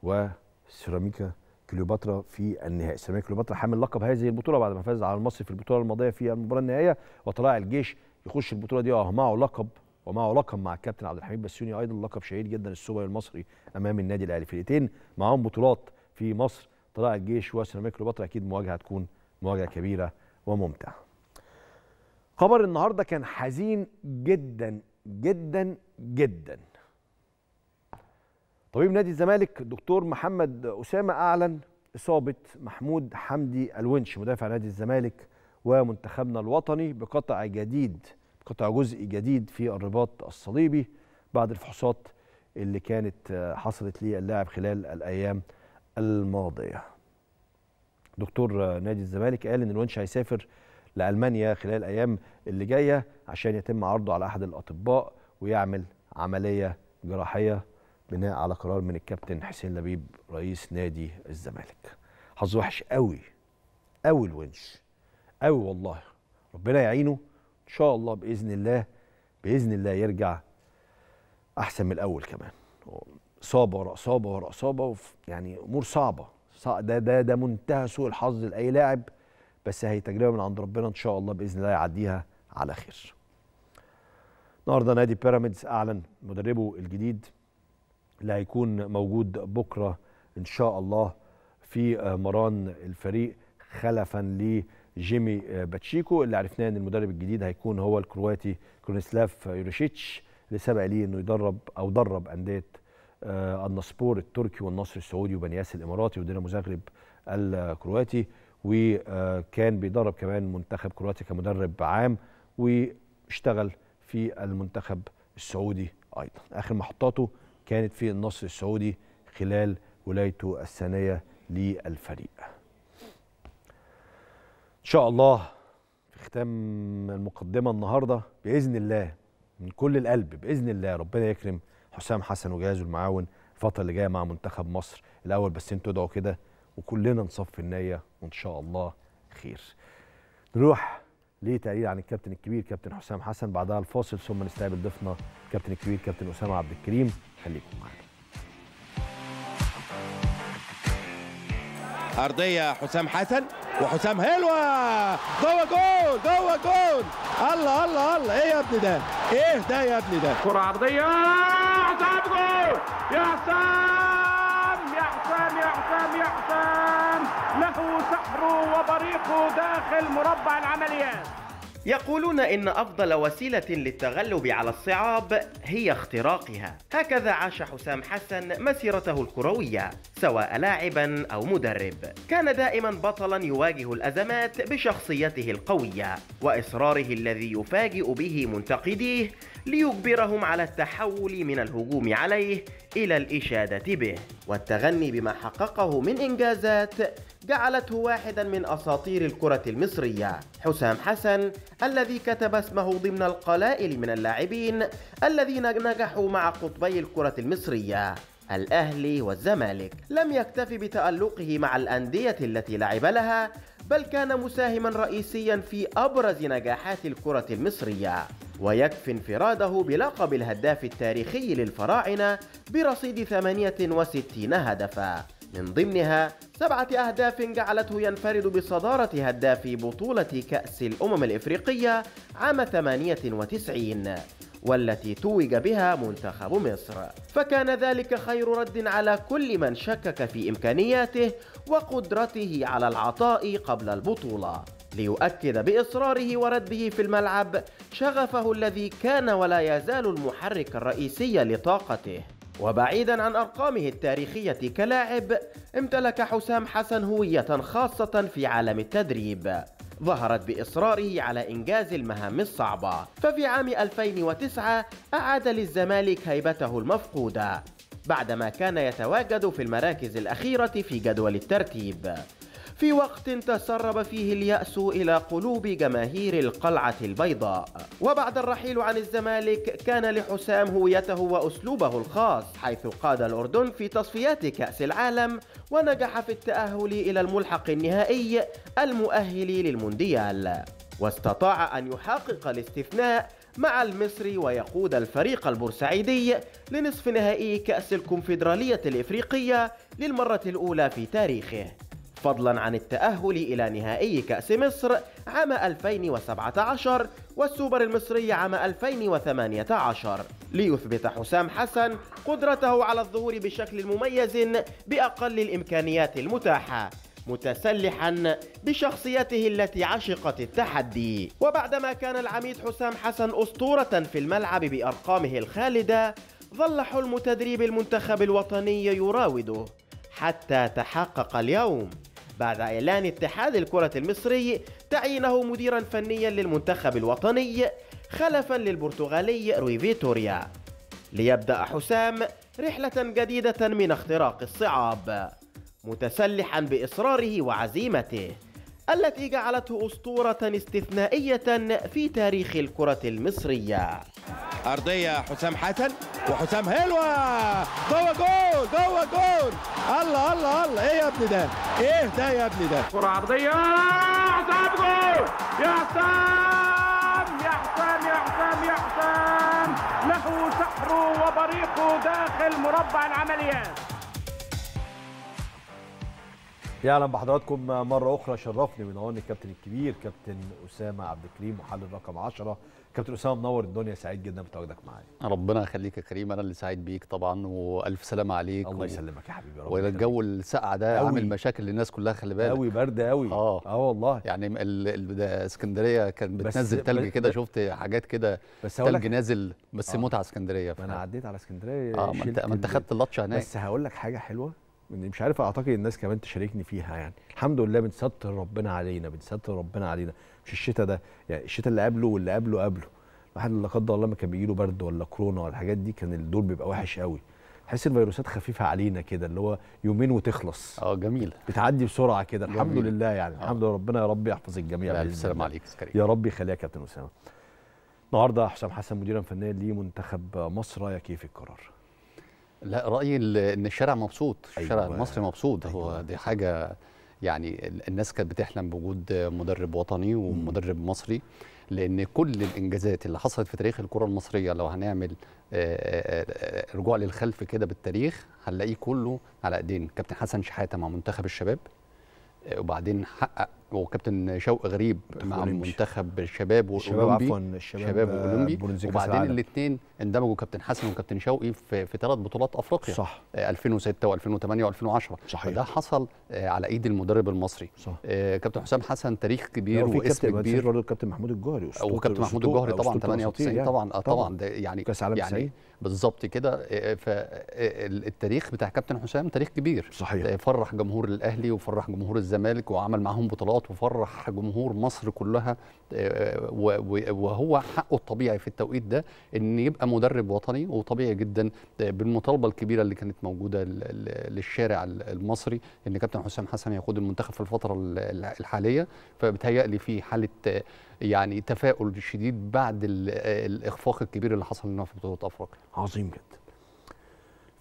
وسيراميكا كليوباترا في النهائي سيراميكا كليوباترا حامل لقب هذه البطوله بعد ما فاز على المصري في البطوله الماضيه في المباراه النهائيه وطلع الجيش يخش البطوله دي ومعه اه، لقب ومعه لقب مع الكابتن عبد الحميد بسيوني ايضا لقب شهير جدا السوبر المصري امام النادي الاهلي فرقتين معاهم بطولات في مصر طلع الجيش وسيراميكا كليوباترا اكيد مواجهه هتكون مواجهه كبيره وممتعه خبر النهارده كان حزين جدا جدا جدا طبيب نادي الزمالك الدكتور محمد اسامه اعلن اصابه محمود حمدي الونش مدافع نادي الزمالك ومنتخبنا الوطني بقطع جديد قطع جزء جديد في الرباط الصليبي بعد الفحوصات اللي كانت آه، حصلت للاعب خلال الايام الماضيه. دكتور آه، نادي الزمالك قال ان الونش هيسافر لالمانيا خلال الايام اللي جايه عشان يتم عرضه على احد الاطباء ويعمل عمليه جراحيه بناء على قرار من الكابتن حسين لبيب رئيس نادي الزمالك حظ وحش قوي قوي الونش قوي والله ربنا يعينه ان شاء الله باذن الله باذن الله يرجع احسن من الاول كمان اصابه ورا اصابه ورا اصابه يعني امور صعبه ده ده ده منتهى سوء الحظ لاي لاعب بس هي تجربه من عند ربنا ان شاء الله باذن الله يعديها على خير النهارده نادي بيراميدز اعلن مدربه الجديد اللي هيكون موجود بكرة إن شاء الله في آه، مران الفريق خلفا لجيمي آه، باتشيكو اللي عرفناه ان المدرب الجديد هيكون هو الكرواتي كرونسلاف يوريشيتش اللي سبق ليه انه يدرب او درب انديه آه، النصبور التركي والنصر السعودي وبنياس الاماراتي ودينامو زغرب الكرواتي وكان بيدرب كمان منتخب كرواتيا كمدرب عام واشتغل في المنتخب السعودي ايضا اخر محطاته كانت في النصر السعودي خلال ولايته الثانية للفريق إن شاء الله في ختام المقدمة النهاردة بإذن الله من كل القلب بإذن الله ربنا يكرم حسام حسن وجهازه المعاون الفترة اللي جاية مع منتخب مصر الأول بس أنتوا ادعوا كده وكلنا نصفي النية وإن شاء الله خير نروح ليه تقرير عن الكابتن الكبير كابتن حسام حسن بعدها الفاصل ثم نستقبل ضيفنا الكابتن الكبير كابتن اسامه عبد الكريم خليكم معانا عرضية حسام حسن وحسام هلوة جوه جول جوه جول الله الله الله ايه يا ابني ده ايه ده يا ابني ده كرة عرضية حسام جول يا حسام يا حسام يا حسام يا حسام له سحره وبريقه داخل مربع العمليات يقولون إن أفضل وسيلة للتغلب على الصعاب هي اختراقها هكذا عاش حسام حسن مسيرته الكروية سواء لاعبا أو مدرب كان دائما بطلا يواجه الأزمات بشخصيته القوية وإصراره الذي يفاجئ به منتقديه ليجبرهم على التحول من الهجوم عليه إلى الإشادة به والتغني بما حققه من إنجازات جعلته واحدا من أساطير الكرة المصرية حسام حسن الذي كتب اسمه ضمن القلائل من اللاعبين الذين نجحوا مع قطبي الكرة المصرية الأهلي والزمالك لم يكتف بتألقه مع الأندية التي لعب لها بل كان مساهما رئيسيا في أبرز نجاحات الكرة المصرية ويكفي انفراده بلقب الهداف التاريخي للفراعنة برصيد 68 هدفا من ضمنها سبعة أهداف جعلته ينفرد بصدارة هداف بطولة كأس الأمم الإفريقية عام 98 والتي توج بها منتخب مصر فكان ذلك خير رد على كل من شكك في إمكانياته وقدرته على العطاء قبل البطولة ليؤكد بإصراره ورده في الملعب شغفه الذي كان ولا يزال المحرك الرئيسي لطاقته وبعيدا عن أرقامه التاريخية كلاعب امتلك حسام حسن هوية خاصة في عالم التدريب ظهرت بإصراره على إنجاز المهام الصعبة ففي عام 2009 أعاد للزمالك هيبته المفقودة بعدما كان يتواجد في المراكز الأخيرة في جدول الترتيب في وقت تسرب فيه اليأس إلى قلوب جماهير القلعة البيضاء وبعد الرحيل عن الزمالك كان لحسام هويته وأسلوبه الخاص حيث قاد الأردن في تصفيات كأس العالم ونجح في التأهل إلى الملحق النهائي المؤهل للمونديال واستطاع أن يحقق الاستثناء مع المصري ويقود الفريق البورسعيدي لنصف نهائي كأس الكونفدرالية الإفريقية للمرة الأولى في تاريخه فضلا عن التأهل إلى نهائي كأس مصر عام 2017 والسوبر المصري عام 2018 ليثبت حسام حسن قدرته على الظهور بشكل مميز بأقل الإمكانيات المتاحة متسلحا بشخصيته التي عشقت التحدي وبعدما كان العميد حسام حسن أسطورة في الملعب بأرقامه الخالدة ظل حلم تدريب المنتخب الوطني يراوده حتى تحقق اليوم بعد إعلان اتحاد الكرة المصري تعيينه مديرا فنيا للمنتخب الوطني خلفا للبرتغالي روي فيتوريا ليبدأ حسام رحلة جديدة من اختراق الصعاب متسلحا بإصراره وعزيمته التي جعلته أسطورة استثنائية في تاريخ الكرة المصرية أرضية حسام حسن وحسام هلوة جوه جول جوه جول الله الله الله إيه يا ابني ده إيه ده يا ابني ده كرة عرضية حسام جول يا حسام يا حسام يا حسام يا حسام له سحره وبريقه داخل مربع العمليات اهلا بحضراتكم مرة أخرى شرفني وينورني الكابتن الكبير كابتن أسامة عبد الكريم محلل رقم 10 كابتن أسامة منور الدنيا سعيد جدا بتواجدك معايا ربنا يخليك يا كريم أنا اللي سعيد بيك طبعا وألف سلامة عليك الله يسلمك يا حبيبي يا رب والجو الساقع ده عامل مشاكل للناس كلها خلي بالك قوي برد قوي اه اه والله يعني اسكندرية كانت بتنزل ثلج كده شفت حاجات كده ثلج نازل بس آه. متعة اسكندرية ما أنا عديت على اسكندرية اه ما أنت خدت اللطشة هناك بس هقول لك حاجة حلوة مش عارف اعتقد الناس كمان تشاركني فيها يعني الحمد لله بنستر ربنا علينا بنستر ربنا علينا مش الشتاء ده يعني الشتاء اللي قبله واللي قبله قبله الواحد لا قدر الله ما كان بيجيله برد ولا كورونا ولا الحاجات دي كان الدور بيبقى وحش قوي تحس الفيروسات خفيفه علينا كده اللي هو يومين وتخلص اه جميل بتعدي بسرعه كده الحمد جميل. لله يعني أوه. الحمد لله ربنا يا رب يحفظ الجميع الف سلام عليك يا رب يخليها كابتن اسامه النهارده حسام حسن مديرا فنيا لمنتخب مصر يا إيه كيف القرار لا رايي ان الشارع مبسوط الشارع أيوة. المصري مبسوط أيوة. هو دي حاجه يعني الناس كانت بتحلم بوجود مدرب وطني ومدرب مصري لان كل الانجازات اللي حصلت في تاريخ الكره المصريه لو هنعمل آه، آه، آه، رجوع للخلف كده بالتاريخ هنلاقيه كله على ايدين كابتن حسن شحاته مع منتخب الشباب وبعدين حقق وكابتن شوقي غريب مع منتخب الشباب والاولمبي الشباب عفوا الشباب والاولمبي وبعدين الاثنين اندمجوا كابتن حسن وكابتن شوقي في, في ثلاث بطولات افريقيا صح 2006 و2008 و2010 صحيح ده حصل آه، على ايد المدرب المصري صح. آه، كابتن حسام حسن تاريخ كبير واسم كبير برضه الكابتن محمود الجوهري وكابتن محمود الجوهري طبعا 98 يعني. طبعا آه طبعا ده يعني كاس عالم يعني بالظبط كده آه، فالتاريخ بتاع كابتن حسام تاريخ كبير صحيح فرح جمهور الاهلي وفرح جمهور الزمالك وعمل معاهم بطولات اقعد وفرح جمهور مصر كلها آه، وهو حقه الطبيعي في التوقيت ده ان يبقى مدرب وطني وطبيعي جدا آه، بالمطالبه الكبيره اللي كانت موجوده للشارع المصري ان كابتن حسام حسن يقود المنتخب في الفتره الحاليه فبتهيألي في حاله آه، يعني تفاؤل شديد بعد الاخفاق الكبير اللي حصل لنا في بطوله افريقيا عظيم جدا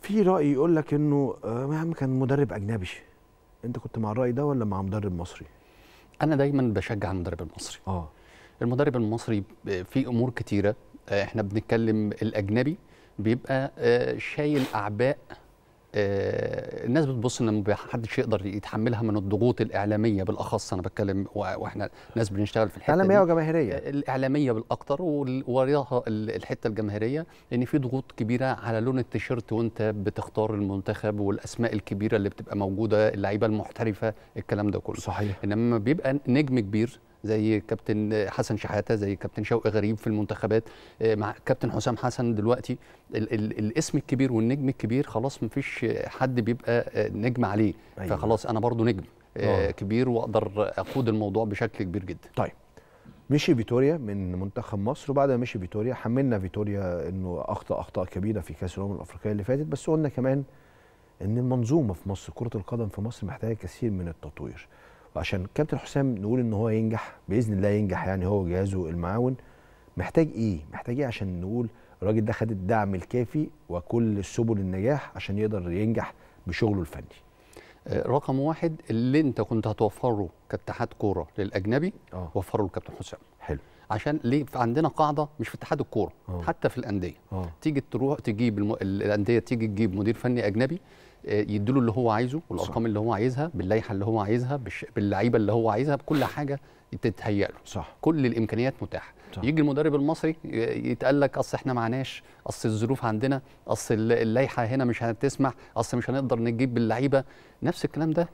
في راي يقول لك انه يا عم كان مدرب اجنبي انت كنت مع الراي ده ولا مع مدرب مصري انا دايما بشجع المدرب المصري اه المدرب المصري في امور كتيره آه، احنا بنتكلم الاجنبي بيبقى آه، شايل اعباء آه، الناس بتبص ان ما حدش يقدر يتحملها من الضغوط الاعلاميه بالاخص انا بتكلم واحنا ناس بنشتغل في الحته اعلاميه وجماهيريه آه، الاعلاميه بالاكثر ووراها الحته الجماهيريه لان في ضغوط كبيره على لون التيشيرت وانت بتختار المنتخب والاسماء الكبيره اللي بتبقى موجوده اللعيبه المحترفه الكلام ده كله صحيح انما بيبقى نجم كبير زي كابتن حسن شحاته زي كابتن شوقي غريب في المنتخبات آه، مع كابتن حسام حسن دلوقتي ال ال الاسم الكبير والنجم الكبير خلاص مفيش حد بيبقى آه، نجم عليه أيوة. فخلاص انا برضو نجم آه، أوه. كبير واقدر اقود الموضوع بشكل كبير جدا طيب مشي فيتوريا من منتخب مصر وبعد ما مشي فيتوريا حملنا فيتوريا انه اخطا اخطاء كبيره في كاس الامم الافريقيه اللي فاتت بس قلنا كمان ان المنظومه في مصر كره القدم في مصر محتاجه كثير من التطوير عشان كابتن حسام نقول ان هو ينجح باذن الله ينجح يعني هو وجهازه المعاون محتاج ايه؟ محتاج ايه عشان نقول الراجل ده خد الدعم الكافي وكل سبل النجاح عشان يقدر ينجح بشغله الفني. آه، رقم واحد اللي انت كنت هتوفره كاتحاد كوره للاجنبي أوه. وفره لكابتن حسام. حلو. عشان ليه عندنا قاعده مش في اتحاد الكوره آه. حتى في الانديه أوه. تيجي تروح تجيب الم... الانديه تيجي تجيب مدير فني اجنبي آه، يديله اللي هو عايزه والارقام اللي هو عايزها باللائحه اللي هو عايزها باللعيبه اللي هو عايزها بكل حاجه تتهيأ له صح كل الامكانيات متاحه صح. يجي المدرب المصري يتقال لك اصل احنا معناش اصل الظروف عندنا اصل اللائحه هنا مش هتسمح اصل مش هنقدر نجيب اللعيبه نفس الكلام ده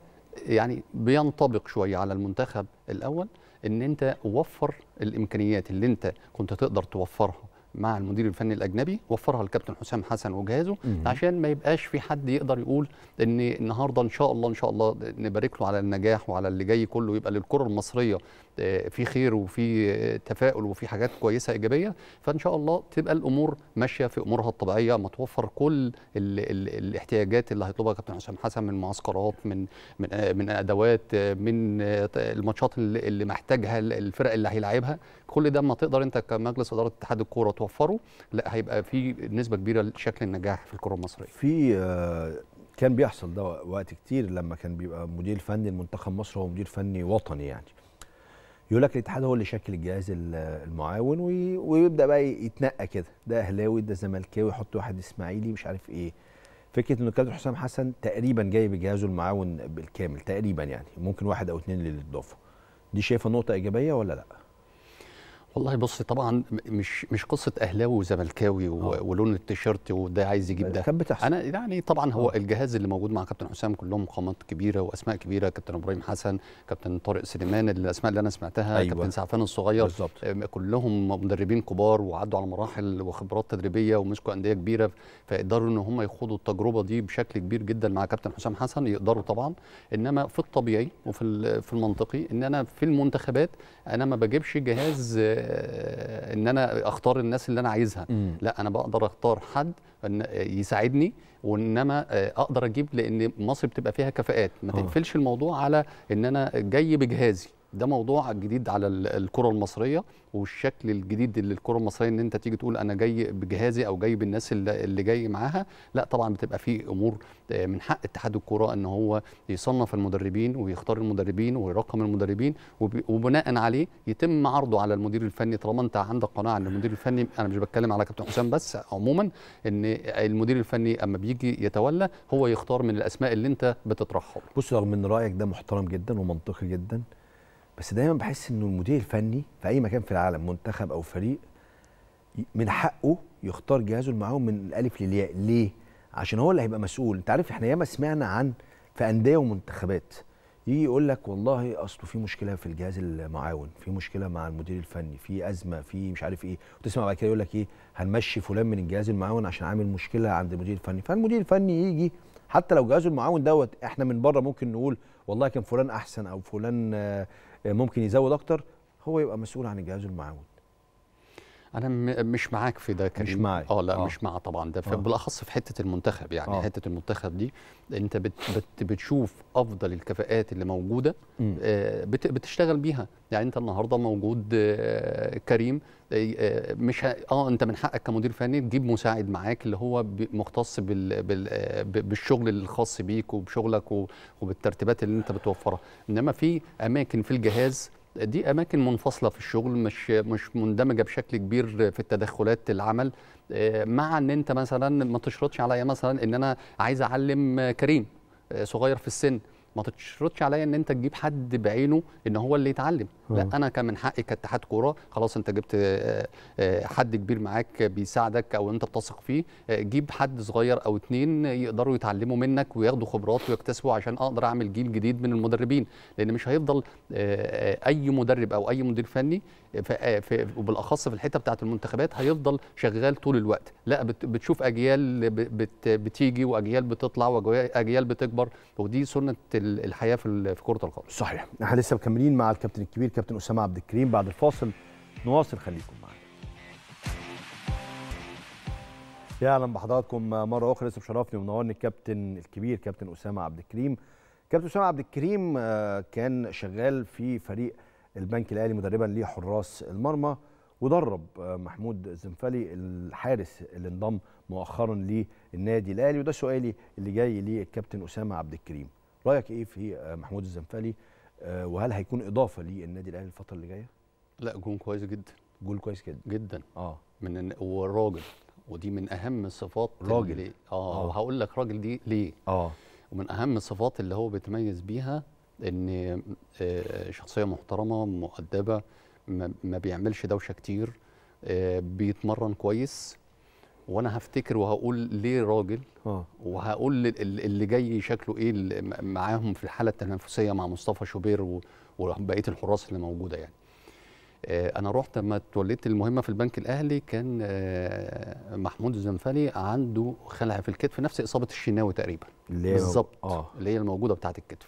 يعني بينطبق شويه على المنتخب الاول ان انت وفر الامكانيات اللي انت كنت تقدر توفرها مع المدير الفني الاجنبي وفرها الكابتن حسام حسن وجهازه عشان ما يبقاش في حد يقدر يقول ان النهارده ان شاء الله ان شاء الله نبارك له على النجاح وعلى اللي جاي كله يبقى للكره المصريه آه، في خير وفي تفاؤل وفي حاجات كويسه ايجابيه فان شاء الله تبقى الامور ماشيه في امورها الطبيعيه متوفر كل الـ الـ الاحتياجات اللي هيطلبها كابتن حسام حسن من معسكرات من من آه، من ادوات آه، من الماتشات اللي محتاجها الفرق اللي هيلاعبها كل ده ما تقدر انت كمجلس اداره اتحاد الكوره توفره لا هيبقى في نسبه كبيره لشكل النجاح في الكره المصريه في آه، كان بيحصل ده وقت كتير لما كان بيبقى مدير فني المنتخب مصر هو مدير فني وطني يعني يقول لك الاتحاد هو اللي شكل الجهاز المعاون ويبدا بقى يتنقى كده ده اهلاوي ده زملكاوي يحط واحد اسماعيلي مش عارف ايه فكره انه الكابتن حسام حسن تقريبا جاي بجهازه المعاون بالكامل تقريبا يعني ممكن واحد او اثنين للضفه. دي شايفه نقطه ايجابيه ولا لا؟ والله بص طبعا مش مش قصه اهلاوي وزملكاوي آه. ولون التيشيرت وده عايز يجيب ده كانت بتحصل انا يعني طبعا هو أوه. الجهاز اللي موجود مع كابتن حسام كلهم قامات كبيره واسماء كبيره كابتن ابراهيم حسن كابتن طارق سليمان الاسماء اللي انا سمعتها أيوة. كابتن سعفان الصغير بالزبط. آه، كلهم مدربين كبار وعدوا على مراحل وخبرات تدريبيه ومسكوا انديه كبيره فيقدروا ان هم يخوضوا التجربه دي بشكل كبير جدا مع كابتن حسام حسن يقدروا طبعا انما في الطبيعي وفي في المنطقي ان انا في المنتخبات انا ما بجيبش جهاز ان انا اختار الناس اللي انا عايزها مم. لا انا بقدر اختار حد يساعدني وانما آه، اقدر اجيب لان مصر بتبقى فيها كفاءات ما آه. تقفلش الموضوع على ان انا جاي بجهازي ده موضوع جديد على الكره المصريه والشكل الجديد للكره المصريه ان انت تيجي تقول انا جاي بجهازي او جاي بالناس اللي جاي معاها لا طبعا بتبقى في امور آه، من حق اتحاد الكره ان هو يصنف المدربين ويختار المدربين ويرقم المدربين وبناء عليه يتم عرضه على المدير الفني طالما انت عندك قناعه ان المدير الفني انا مش بتكلم على كابتن حسام بس عموما ان المدير الفني اما بيجي يتولى هو يختار من الاسماء اللي انت بتطرحهم بص رغم ان رايك ده محترم جدا ومنطقي جدا بس دايما بحس انه المدير الفني في اي مكان في العالم منتخب او فريق من حقه يختار جهازه المعاون من الالف للياء ليه عشان هو اللي هيبقى مسؤول انت عارف احنا ياما سمعنا عن في انديه ومنتخبات يجي يقول لك والله اصله في مشكله في الجهاز المعاون في مشكله مع المدير الفني في ازمه في مش عارف ايه وتسمع بعد كده يقول لك ايه هنمشي فلان من الجهاز المعاون عشان عامل مشكله عند المدير الفني فالمدير الفني يجي حتى لو جهازه المعاون دوت احنا من بره ممكن نقول والله كان فلان احسن او فلان آه، ممكن يزود اكتر هو يبقى مسؤول عن الجهاز المعاون انا مش معاك في ده كريم مش معاك اه لا آه. مش مع طبعا ده آه. بالاخص في حته المنتخب يعني آه. حته المنتخب دي انت بت بت بتشوف افضل الكفاءات اللي موجوده آه بت بتشتغل بيها يعني انت النهارده موجود آه كريم آه، مش ه... اه انت من حقك كمدير فني تجيب مساعد معاك اللي هو مختص بال... بال... آه، بالشغل الخاص بيك وبشغلك و... وبالترتيبات اللي انت بتوفرها انما في اماكن في الجهاز دي اماكن منفصله في الشغل مش مش مندمجه بشكل كبير في التدخلات العمل آه، مع ان انت مثلا ما تشرطش عليا مثلا ان انا عايز اعلم كريم صغير في السن ما تشرطش عليا ان انت تجيب حد بعينه ان هو اللي يتعلم لا آه. انا كان من حقي كاتحاد كوره خلاص انت جبت آه، آه، حد كبير معاك بيساعدك او انت بتثق فيه جيب حد صغير او اتنين يقدروا يتعلموا منك وياخدوا خبرات ويكتسبوا عشان اقدر اعمل جيل جديد من المدربين لان مش هيفضل اي مدرب او اي مدير فني في آه، وبالاخص في الحته بتاعه المنتخبات هيفضل شغال طول الوقت لا بتشوف اجيال بتيجي واجيال بتطلع واجيال بتكبر ودي سنه الحياه في كره القدم صحيح احنا لسه مكملين مع الكابتن الكبير كابتن اسامه عبد الكريم بعد الفاصل نواصل خليكم معنا يا اهلا بحضراتكم مره اخرى لسه بشرفني ومنورني الكابتن الكبير كابتن اسامه عبد الكريم كابتن اسامه عبد الكريم آه، كان شغال في فريق البنك الاهلي مدربا لحراس المرمى ودرب آه، محمود زنفلي الحارس اللي انضم مؤخرا للنادي الاهلي وده سؤالي اللي جاي للكابتن اسامه عبد الكريم رايك ايه في آه، محمود الزنفلي آه، وهل هيكون اضافه للنادي الاهلي الفتره اللي جايه لا جون كويس جدا جول كويس جدا جدا اه من والراجل ودي من اهم الصفات راجل اللي اه وهقول لك راجل دي ليه اه ومن اهم الصفات اللي هو بيتميز بيها ان آه، شخصيه محترمه مؤدبه ما بيعملش دوشه كتير آه، بيتمرن كويس وانا هفتكر وهقول ليه راجل آه. وهقول اللي جاي شكله ايه معاهم في الحاله التنافسيه مع مصطفى شوبير وبقيه الحراس اللي موجوده يعني انا رحت لما توليت المهمه في البنك الاهلي كان محمود الزنفلي عنده خلع في الكتف نفس اصابه الشناوي تقريبا بالظبط اللي هي الموجوده بتاعه الكتف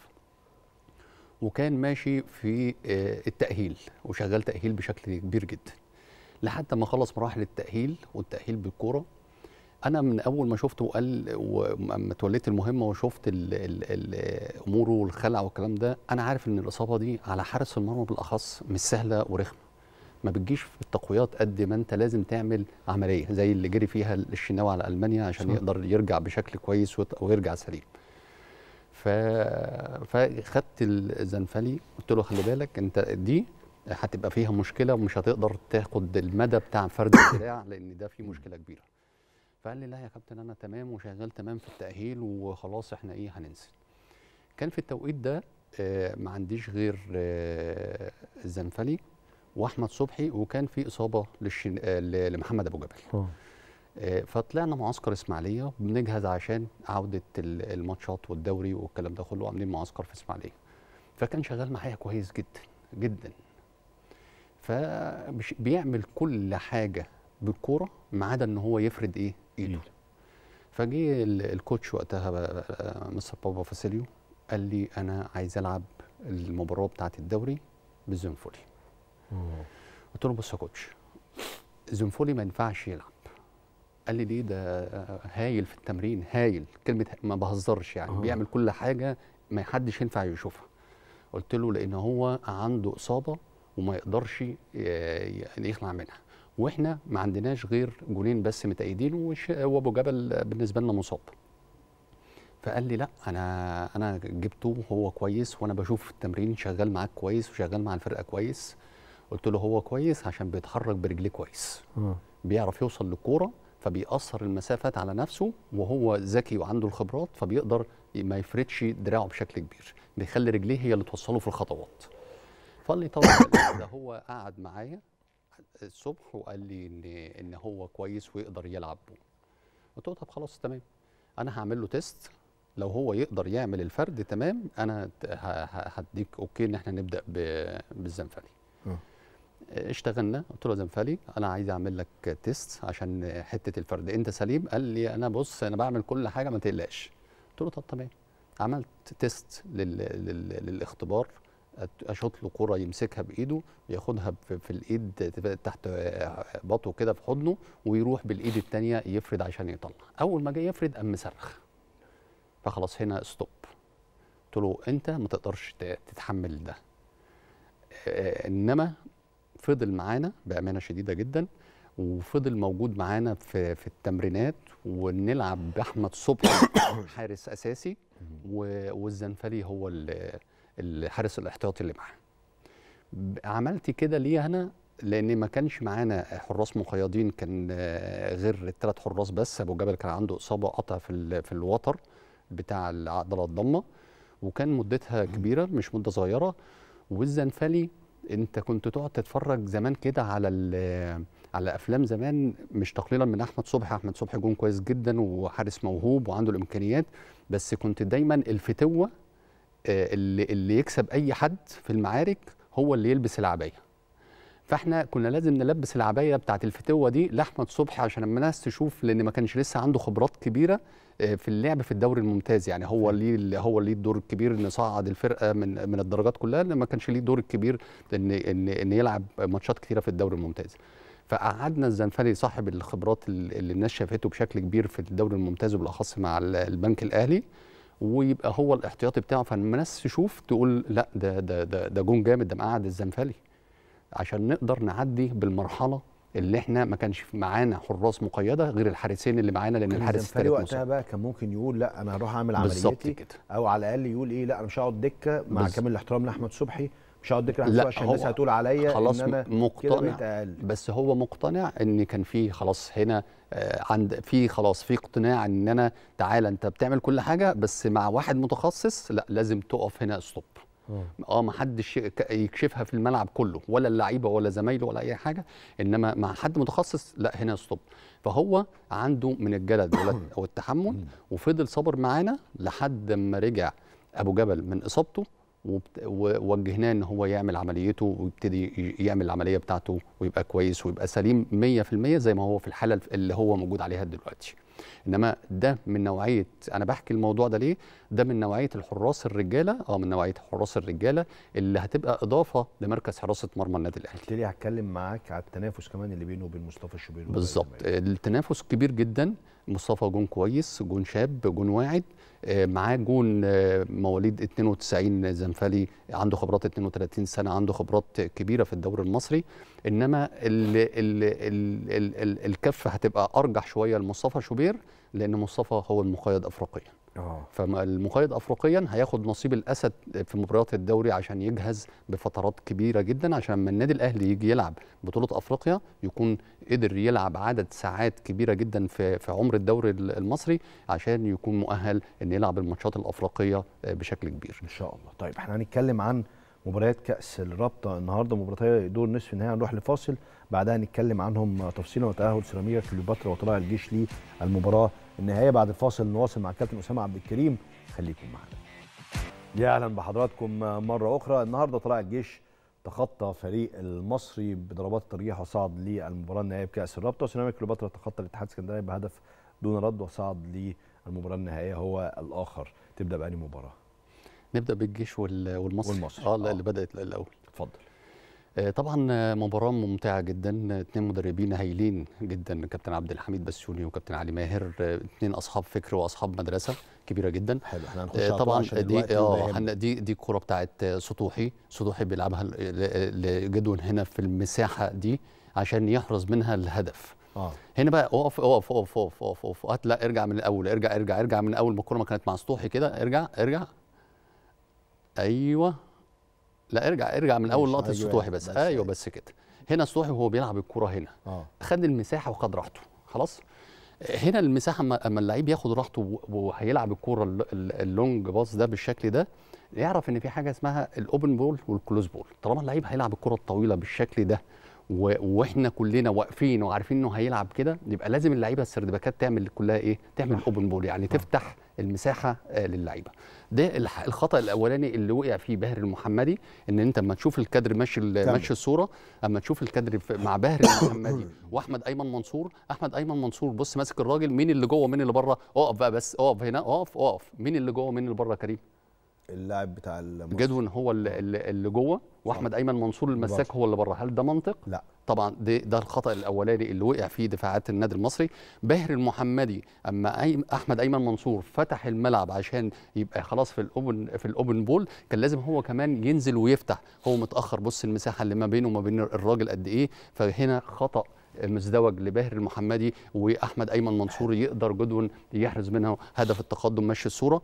وكان ماشي في آه، التأهيل وشغال تأهيل بشكل كبير جدا لحد ما خلص مراحل التأهيل والتأهيل بالكورة أنا من أول ما شفته وقال وما توليت المهمة وشفت أموره والخلع والكلام ده أنا عارف إن الإصابة دي على حارس المرمى بالأخص مش سهلة ورخمة ما بتجيش في التقويات قد ما انت لازم تعمل عمليه زي اللي جري فيها الشناوي على المانيا عشان يقدر يرجع بشكل كويس ويرجع سليم فخدت الزنفلي قلت له خلي بالك انت دي هتبقى فيها مشكله ومش هتقدر تاخد المدى بتاع فرد الدراع لان ده فيه مشكله كبيره فقال لي لا يا كابتن انا تمام وشغال تمام في التاهيل وخلاص احنا ايه هننزل كان في التوقيت ده آه، ما عنديش غير آه، الزنفلي واحمد صبحي وكان في اصابه آه، لمحمد ابو جبل فطلعنا معسكر اسماعيليه بنجهز عشان عوده الماتشات والدوري والكلام ده كله عاملين معسكر في اسماعيليه فكان شغال معايا كويس جدا جدا فبيعمل كل حاجه بالكوره ما عدا ان هو يفرد ايه ايده فجه الكوتش وقتها آه، مستر بابا فاسيليو قال لي انا عايز العب المباراه بتاعه الدوري بالزنفولي قلت له بص يا كوتش زنفولي ما ينفعش يلعب قال لي ليه ده هايل في التمرين هايل كلمه ما بهزرش يعني أوه. بيعمل كل حاجه ما حدش ينفع يشوفها قلت له لان هو عنده اصابه وما يقدرش يعني يخلع منها واحنا ما عندناش غير جولين بس متأيدين وابو جبل بالنسبه لنا مصاب فقال لي لا انا انا جبته هو كويس وانا بشوف التمرين شغال معاك كويس وشغال مع الفرقه كويس قلت له هو كويس عشان بيتحرك برجليه كويس م. بيعرف يوصل للكوره فبيقصر المسافات على نفسه وهو ذكي وعنده الخبرات فبيقدر ما يفردش دراعه بشكل كبير بيخلي رجليه هي اللي توصله في الخطوات فقال لي طبعا ده هو قعد معايا الصبح وقال لي ان ان هو كويس ويقدر يلعب قلت له طب خلاص تمام انا هعمل له تيست لو هو يقدر يعمل الفرد تمام انا هديك اوكي ان احنا نبدا بالزنفاني اشتغلنا قلت له يا زنفالي انا عايز اعمل لك تيست عشان حته الفرد انت سليم قال لي انا بص انا بعمل كل حاجه ما تقلقش قلت له طب تمام عملت تيست لل... لل... للاختبار اشوط له كره يمسكها بايده ياخدها في, الايد تحت بطنه كده في حضنه ويروح بالايد الثانيه يفرد عشان يطلع اول ما جه يفرد قام مصرخ فخلاص هنا ستوب قلت له انت ما تقدرش تتحمل ده آه، انما فضل معانا بامانه شديده جدا وفضل موجود معانا في في التمرينات ونلعب باحمد صبحي حارس اساسي والزنفلي هو الحارس الاحتياطي اللي معاه عملت كده ليه انا لان ما كانش معانا حراس مقيدين كان آه، غير الثلاث حراس بس ابو جبل كان عنده اصابه قطع في في الوتر بتاع العضله الضمه وكان مدتها كبيره مش مده صغيره والزنفلي انت كنت تقعد تتفرج زمان كده على على افلام زمان مش تقليلا من احمد صبحي احمد صبحي جون كويس جدا وحارس موهوب وعنده الامكانيات بس كنت دايما الفتوه آه، اللي اللي يكسب اي حد في المعارك هو اللي يلبس العبايه فاحنا كنا لازم نلبس العبايه بتاعت الفتوه دي لاحمد صبحي عشان الناس تشوف لان ما كانش لسه عنده خبرات كبيره آه، في اللعب في الدوري الممتاز يعني هو اللي هو ليه الدور الكبير ان صعد الفرقه من من الدرجات كلها ما كانش ليه الدور الكبير ان ان ان يلعب ماتشات كثيره في الدوري الممتاز فقعدنا الزنفري صاحب الخبرات اللي الناس شافته بشكل كبير في الدوري الممتاز وبالاخص مع البنك الاهلي ويبقى هو الاحتياطي بتاعه فالناس تشوف تقول لا ده ده ده, ده جون جامد ده مقعد الزنفلي عشان نقدر نعدي بالمرحله اللي احنا ما كانش معانا حراس مقيده غير الحارسين اللي معانا لان الحارس الثالث وقتها بقى كان ممكن يقول لا انا هروح اعمل عمليتي كده. او على الاقل يقول ايه لا انا مش هقعد دكه مع كامل الاحترام لاحمد صبحي مش هقعد دكه لا عشان الناس هتقول عليا خلاص إن أنا مقتنع بس هو مقتنع ان كان في خلاص هنا آه، عند في خلاص في اقتناع ان انا تعالى انت بتعمل كل حاجه بس مع واحد متخصص لا لازم تقف هنا ستوب اه ما حدش يكشفها في الملعب كله ولا اللعيبه ولا زمايله ولا اي حاجه انما مع حد متخصص لا هنا ستوب فهو عنده من الجلد والتحمل وفضل صبر معانا لحد ما رجع ابو جبل من اصابته ووجهناه ان هو يعمل عمليته ويبتدي يعمل العمليه بتاعته ويبقى كويس ويبقى سليم 100% زي ما هو في الحاله اللي هو موجود عليها دلوقتي انما ده من نوعيه انا بحكي الموضوع ده ليه ده من نوعيه الحراس الرجاله اه من نوعيه حراس الرجاله اللي هتبقى اضافه لمركز حراسه مرمى النادي الاهلي قلت لي هتكلم معاك على التنافس كمان اللي بينه وبين مصطفى الشوبير بالظبط التنافس كبير جدا مصطفى جون كويس جون شاب جون واعد معاه جون آه، مواليد 92 آه، زنفلي عنده خبرات 32 سنه عنده خبرات كبيره في الدوري المصري انما الـ الـ الـ الـ الكفه هتبقى ارجح شويه لمصطفى شوبير لان مصطفى هو المقيد افريقيا اه فالمقيد افريقيا هياخد نصيب الاسد في مباريات الدوري عشان يجهز بفترات كبيره جدا عشان لما النادي الاهلي يجي يلعب بطوله افريقيا يكون قدر يلعب عدد ساعات كبيره جدا في في عمر الدوري المصري عشان يكون مؤهل ان يلعب الماتشات الافريقيه آه، بشكل كبير ان شاء الله طيب احنا هنتكلم عن مباريات كاس الرابطه النهارده مباراتين دور نصف النهائي هنروح لفاصل بعدها نتكلم عنهم تفصيلا وتاهل سيراميكا كليوباترا وطلائع الجيش للمباراه النهائيه بعد الفاصل نواصل مع الكابتن اسامه عبد الكريم خليكم معنا يا اهلا بحضراتكم مره اخرى النهارده طلع الجيش تخطى فريق المصري بضربات الترجيح وصعد للمباراه النهائيه بكاس الرابطه وسينامي كليوباترا تخطى الاتحاد السكندري بهدف دون رد وصعد للمباراه النهائيه هو الاخر تبدا بأنهي مباراه نبدا بالجيش والمصري والمصري آه،, اه اللي بدات الاول اتفضل آه، طبعا آه، مباراه ممتعه جدا اثنين مدربين هايلين جدا كابتن عبد الحميد بسيوني وكابتن علي ماهر اثنين آه، اصحاب فكر واصحاب مدرسه كبيره جدا حلو احنا هنخش طبعا دي اه دي دي الكوره بتاعت سطوحي سطوحي بيلعبها لجدول هنا في المساحه دي عشان يحرز منها الهدف آه. هنا بقى اقف اقف اقف اقف اقف اقف هات لا ارجع من الاول ارجع ارجع ارجع من اول ما الكوره ما كانت مع سطوحي كده ارجع ارجع ايوه لا ارجع ارجع من اول لقطه سطوحي بس. بس ايوه بس كده هنا سطوحي وهو بيلعب الكره هنا آه. خد المساحه وخد راحته خلاص هنا المساحه اما اللعيب ياخد راحته وهيلعب الكوره اللونج باص ده بالشكل ده يعرف ان في حاجه اسمها الاوبن بول والكلوز بول طالما اللعيب هيلعب الكره الطويله بالشكل ده واحنا كلنا واقفين وعارفين انه هيلعب كده يبقى لازم اللعيبه السردباكات تعمل كلها ايه تعمل اوبن بول يعني آه. تفتح المساحه آه، للعيبه ده الخطا الاولاني اللي وقع فيه باهر المحمدي ان انت اما تشوف الكادر ماشي ماشي الصوره اما تشوف الكادر مع باهر المحمدي واحمد ايمن منصور احمد ايمن منصور بص ماسك الراجل مين اللي جوه مين اللي بره اقف بقى بس اقف هنا اقف اقف مين اللي جوه مين اللي بره كريم اللاعب بتاع جدون هو اللي, اللي جوه واحمد ايمن منصور المساك هو اللي بره هل ده منطق لا طبعا ده, ده الخطا الاولاني اللي وقع فيه دفاعات النادي المصري باهر المحمدي اما احمد ايمن منصور فتح الملعب عشان يبقى خلاص في الاوبن في الاوبن بول كان لازم هو كمان ينزل ويفتح هو متاخر بص المساحه اللي ما بينه وما بين الراجل قد ايه فهنا خطا مزدوج لباهر المحمدي واحمد ايمن منصور يقدر جدول يحرز منها هدف التقدم ماشي الصوره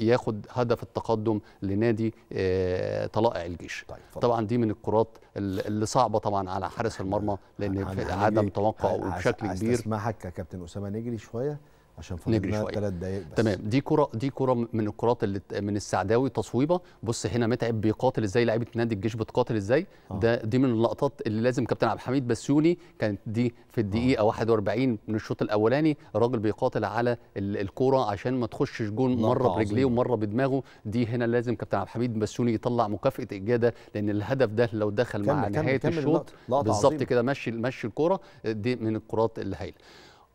ياخد هدف التقدم لنادي آه، طلائع الجيش طيب، طبعا دي من الكرات اللي صعبه طبعا على حارس المرمى لان يعني عدم توقع بشكل كبير اسمعك يا كابتن اسامه نجري شويه عشان نجري شويه ثلاث دقايق بس تمام دي كره دي كره من الكرات اللي من السعداوي تصويبه بص هنا متعب بيقاتل ازاي لعيبه نادي الجيش بتقاتل ازاي آه. ده دي من اللقطات اللي لازم كابتن عبد الحميد بسيوني كانت دي في الدقيقه آه. 41 من الشوط الاولاني الراجل بيقاتل على الكوره عشان ما تخشش جون مره برجليه ومره بدماغه دي هنا لازم كابتن عبد الحميد بسيوني يطلع مكافاه اجاده لان الهدف ده لو دخل مع كمل نهايه كمل الشوط بالظبط كده مشي مشي الكوره دي من الكرات الهايله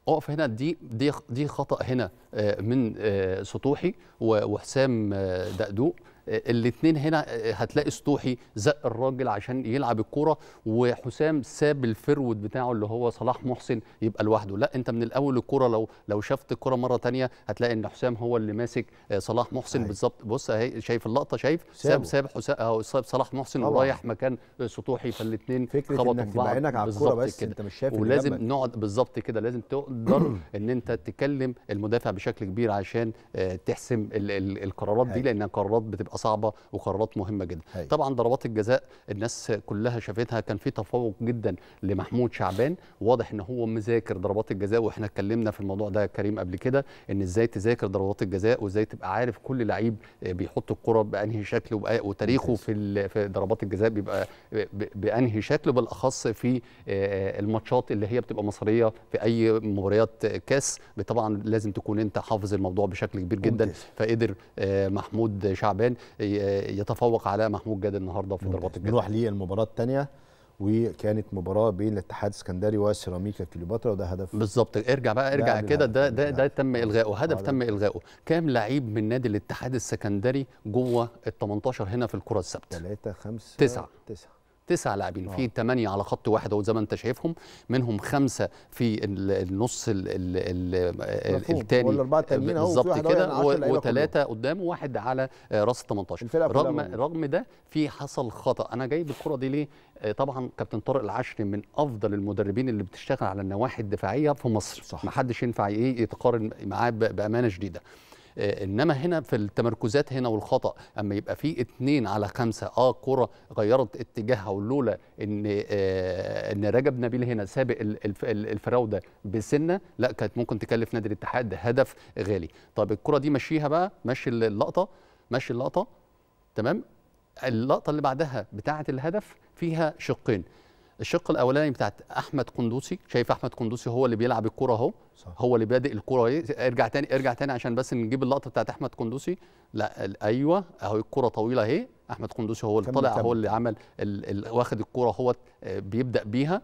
اقف هنا دي دي دي خطا هنا آه، من آه، سطوحي وحسام آه، دقدوق الاثنين هنا هتلاقي سطوحي زق الراجل عشان يلعب الكوره وحسام ساب الفرود بتاعه اللي هو صلاح محسن يبقى لوحده لا انت من الاول الكوره لو لو شفت الكوره مره ثانيه هتلاقي ان حسام هو اللي ماسك آه، صلاح محسن أيوه. بالظبط بص اهي شايف اللقطه شايف ساب ساب حسام آه، ساب صلاح محسن ورايح مكان سطوحي فالاثنين خبطوا في بعض عينك على الكوره بس كده. انت مش شايف ولازم نقعد بالظبط كده لازم تقدر ان انت تكلم المدافع بشكل كبير عشان آه، تحسم القرارات دي أيوه. لان القرارات بتبقى صعبه وقرارات مهمه جدا هي. طبعا ضربات الجزاء الناس كلها شافتها كان في تفوق جدا لمحمود شعبان واضح ان هو مذاكر ضربات الجزاء واحنا اتكلمنا في الموضوع ده يا كريم قبل كده ان ازاي تذاكر ضربات الجزاء وازاي تبقى عارف كل لعيب بيحط الكره بانهي شكل وتاريخه في في ضربات الجزاء بيبقى بانهي شكل بالاخص في الماتشات اللي هي بتبقى مصريه في اي مباريات كاس طبعا لازم تكون انت حافظ الموضوع بشكل كبير جدا فقدر محمود شعبان يتفوق على محمود جاد النهارده في ضربات الجزاء نروح للمباراه الثانيه وكانت مباراه بين الاتحاد السكندري وسيراميكا كليوباترا وده هدف بالظبط ارجع بقى ارجع كده ده ده ده تم الغائه هدف آه. تم الغائه كام لعيب من نادي الاتحاد السكندري جوه ال 18 هنا في الكره الثابته 3 5 9 9 تسع لاعبين في ثمانية آه. على خط واحد اهو زي ما انت شايفهم منهم خمسة في النص الثاني بالظبط كده وثلاثة قدام وواحد على راس ال 18 رغم رغم ده في حصل خطأ انا جايب الكرة دي ليه آه، طبعا كابتن طارق العشري من افضل المدربين اللي بتشتغل على النواحي الدفاعية في مصر صح. محدش ينفع ايه يتقارن معاه بأمانة شديدة آه، انما هنا في التمركزات هنا والخطا اما يبقى في اثنين على خمسه اه كره غيرت اتجاهها ولولا ان آه، ان رجب نبيل هنا سابق الفراوده بسنه لا كانت ممكن تكلف نادي الاتحاد هدف غالي طب الكره دي مشيها بقى مشي اللقطه مشي اللقطه تمام اللقطه اللي بعدها بتاعه الهدف فيها شقين الشق الاولاني بتاعت احمد قندوسي شايف احمد قندوسي هو اللي بيلعب الكره اهو هو اللي بادئ الكره ايه ارجع تاني ارجع تاني عشان بس نجيب اللقطه بتاعت احمد قندوسي لا ايوه اهو الكره طويله اهي احمد قندوسي هو اللي طلع هو اللي عمل واخد الكره هو بيبدا بيها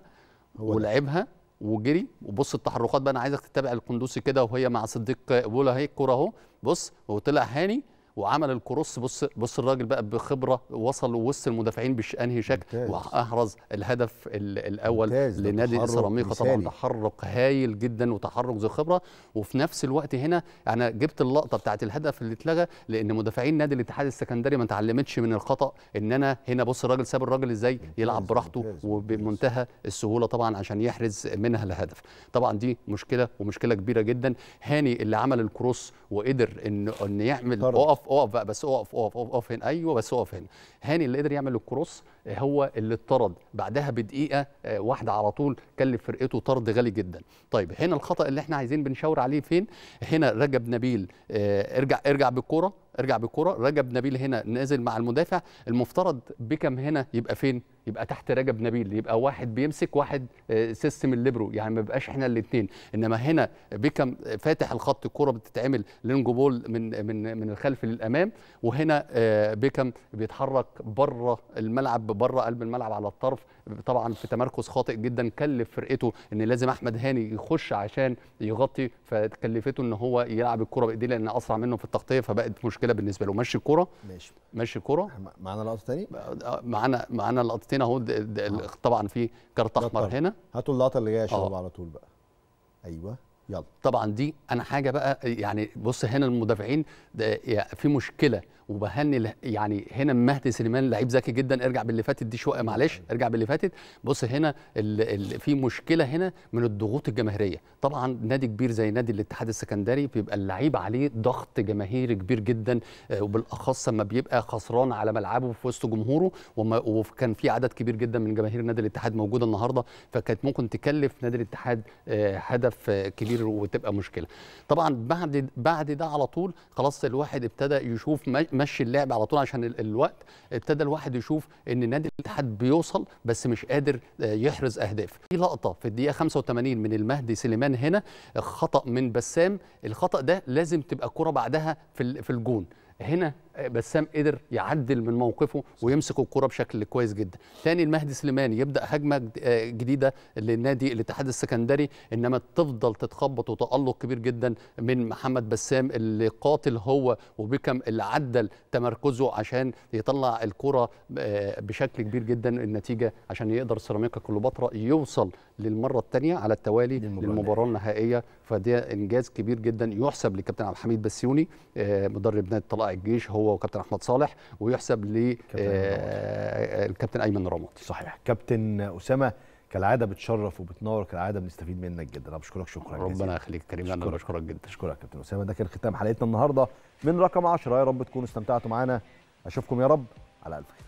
ولعبها وجري وبص التحركات بقى انا عايزك تتابع القندوسي كده وهي مع صديق بولا اهي الكره اهو بص وطلع هاني وعمل الكروس بص بص الراجل بقى بخبره وصل وسط المدافعين بانهي شكل واحرز الهدف الاول ممتاز. لنادي سيراميكا طبعا تحرك هايل جدا وتحرك ذو خبره وفي نفس الوقت هنا انا جبت اللقطه بتاعت الهدف اللي اتلغى لان مدافعين نادي الاتحاد السكندري ما اتعلمتش من الخطا ان انا هنا بص الراجل ساب الراجل ازاي يلعب براحته وبمنتهى السهوله طبعا عشان يحرز منها الهدف طبعا دي مشكله ومشكله كبيره جدا هاني اللي عمل الكروس وقدر ان ان يعمل وقف اقف بقى بس اقف اقف اقف هنا ايوه بس اقف هنا هاني اللي قدر يعمل الكروس آه، هو اللي اتطرد بعدها بدقيقه آه، واحده على طول كلف فرقته طرد غالي جدا طيب هنا الخطا اللي احنا عايزين بنشاور عليه فين هنا رجب نبيل آه، ارجع ارجع بالكوره ارجع بالكوره رجب نبيل هنا نازل مع المدافع المفترض بكم هنا يبقى فين يبقى تحت رجب نبيل يبقى واحد بيمسك واحد آه، سيستم الليبرو يعني ما بقاش احنا الاثنين انما هنا بيكم فاتح الخط الكره بتتعمل لينج بول من من من الخلف للامام وهنا آه، بيكم بيتحرك بره الملعب بره قلب الملعب على الطرف طبعا في تمركز خاطئ جدا كلف فرقته ان لازم احمد هاني يخش عشان يغطي فكلفته ان هو يلعب الكره بايديه لان اسرع منه في التغطيه فبقت مشكله بالنسبه له مشي الكره ماشي مشي الكره معانا لقطه ثانيه آه، معانا معانا لقطه الكاستين اهو آه. طبعا في كارت احمر هنا هاتوا اللقطه اللي جايه شباب آه. على طول بقى ايوه يلا طبعا دي انا حاجه بقى يعني بص هنا المدافعين ده في مشكله وبهني يعني هنا مهدي سليمان لعيب ذكي جدا ارجع باللي فاتت دي شويه معلش ارجع باللي فاتت بص هنا ال ال في مشكله هنا من الضغوط الجماهيريه طبعا نادي كبير زي نادي الاتحاد السكندري بيبقى اللعيب عليه ضغط جماهيري كبير جدا آه، وبالاخص لما بيبقى خسران على ملعبه في وسط جمهوره وكان في عدد كبير جدا من جماهير نادي الاتحاد موجوده النهارده فكانت ممكن تكلف نادي الاتحاد آه، هدف آه، كبير وتبقى مشكله طبعا بعد بعد ده على طول خلاص الواحد ابتدى يشوف ما مشي اللعب على طول عشان الوقت ابتدى الواحد يشوف ان نادي الاتحاد بيوصل بس مش قادر آه، يحرز اهداف في لقطه في الدقيقه 85 من المهدي سليمان هنا خطا من بسام الخطا ده لازم تبقى كره بعدها في الجون هنا آه، بسام قدر يعدل من موقفه ويمسك الكره بشكل كويس جدا ثاني المهدي سليماني يبدا هجمه آه، جديده للنادي الاتحاد السكندري انما تفضل تتخبط وتالق كبير جدا من محمد بسام اللي قاتل هو وبيكم اللي عدل تمركزه عشان يطلع الكره آه، بشكل كبير جدا النتيجه عشان يقدر سيراميكا كليوباترا يوصل للمره الثانيه على التوالي للمباراه النهائيه فده انجاز كبير جدا يحسب لكابتن عبد الحميد بسيوني مدرب نادي طلائع الجيش هو هو وكابتن احمد صالح ويحسب للكابتن آه، آه، ايمن رمضان صحيح كابتن اسامه كالعاده بتشرف وبتنور كالعاده بنستفيد منك جدا انا بشكرك شكرا جزيلا ربنا يخليك كريم انا بشكرك جدا اشكرك كابتن اسامه ده كان ختام حلقتنا النهارده من رقم 10 يا رب تكونوا استمتعتوا معانا اشوفكم يا رب على الف خير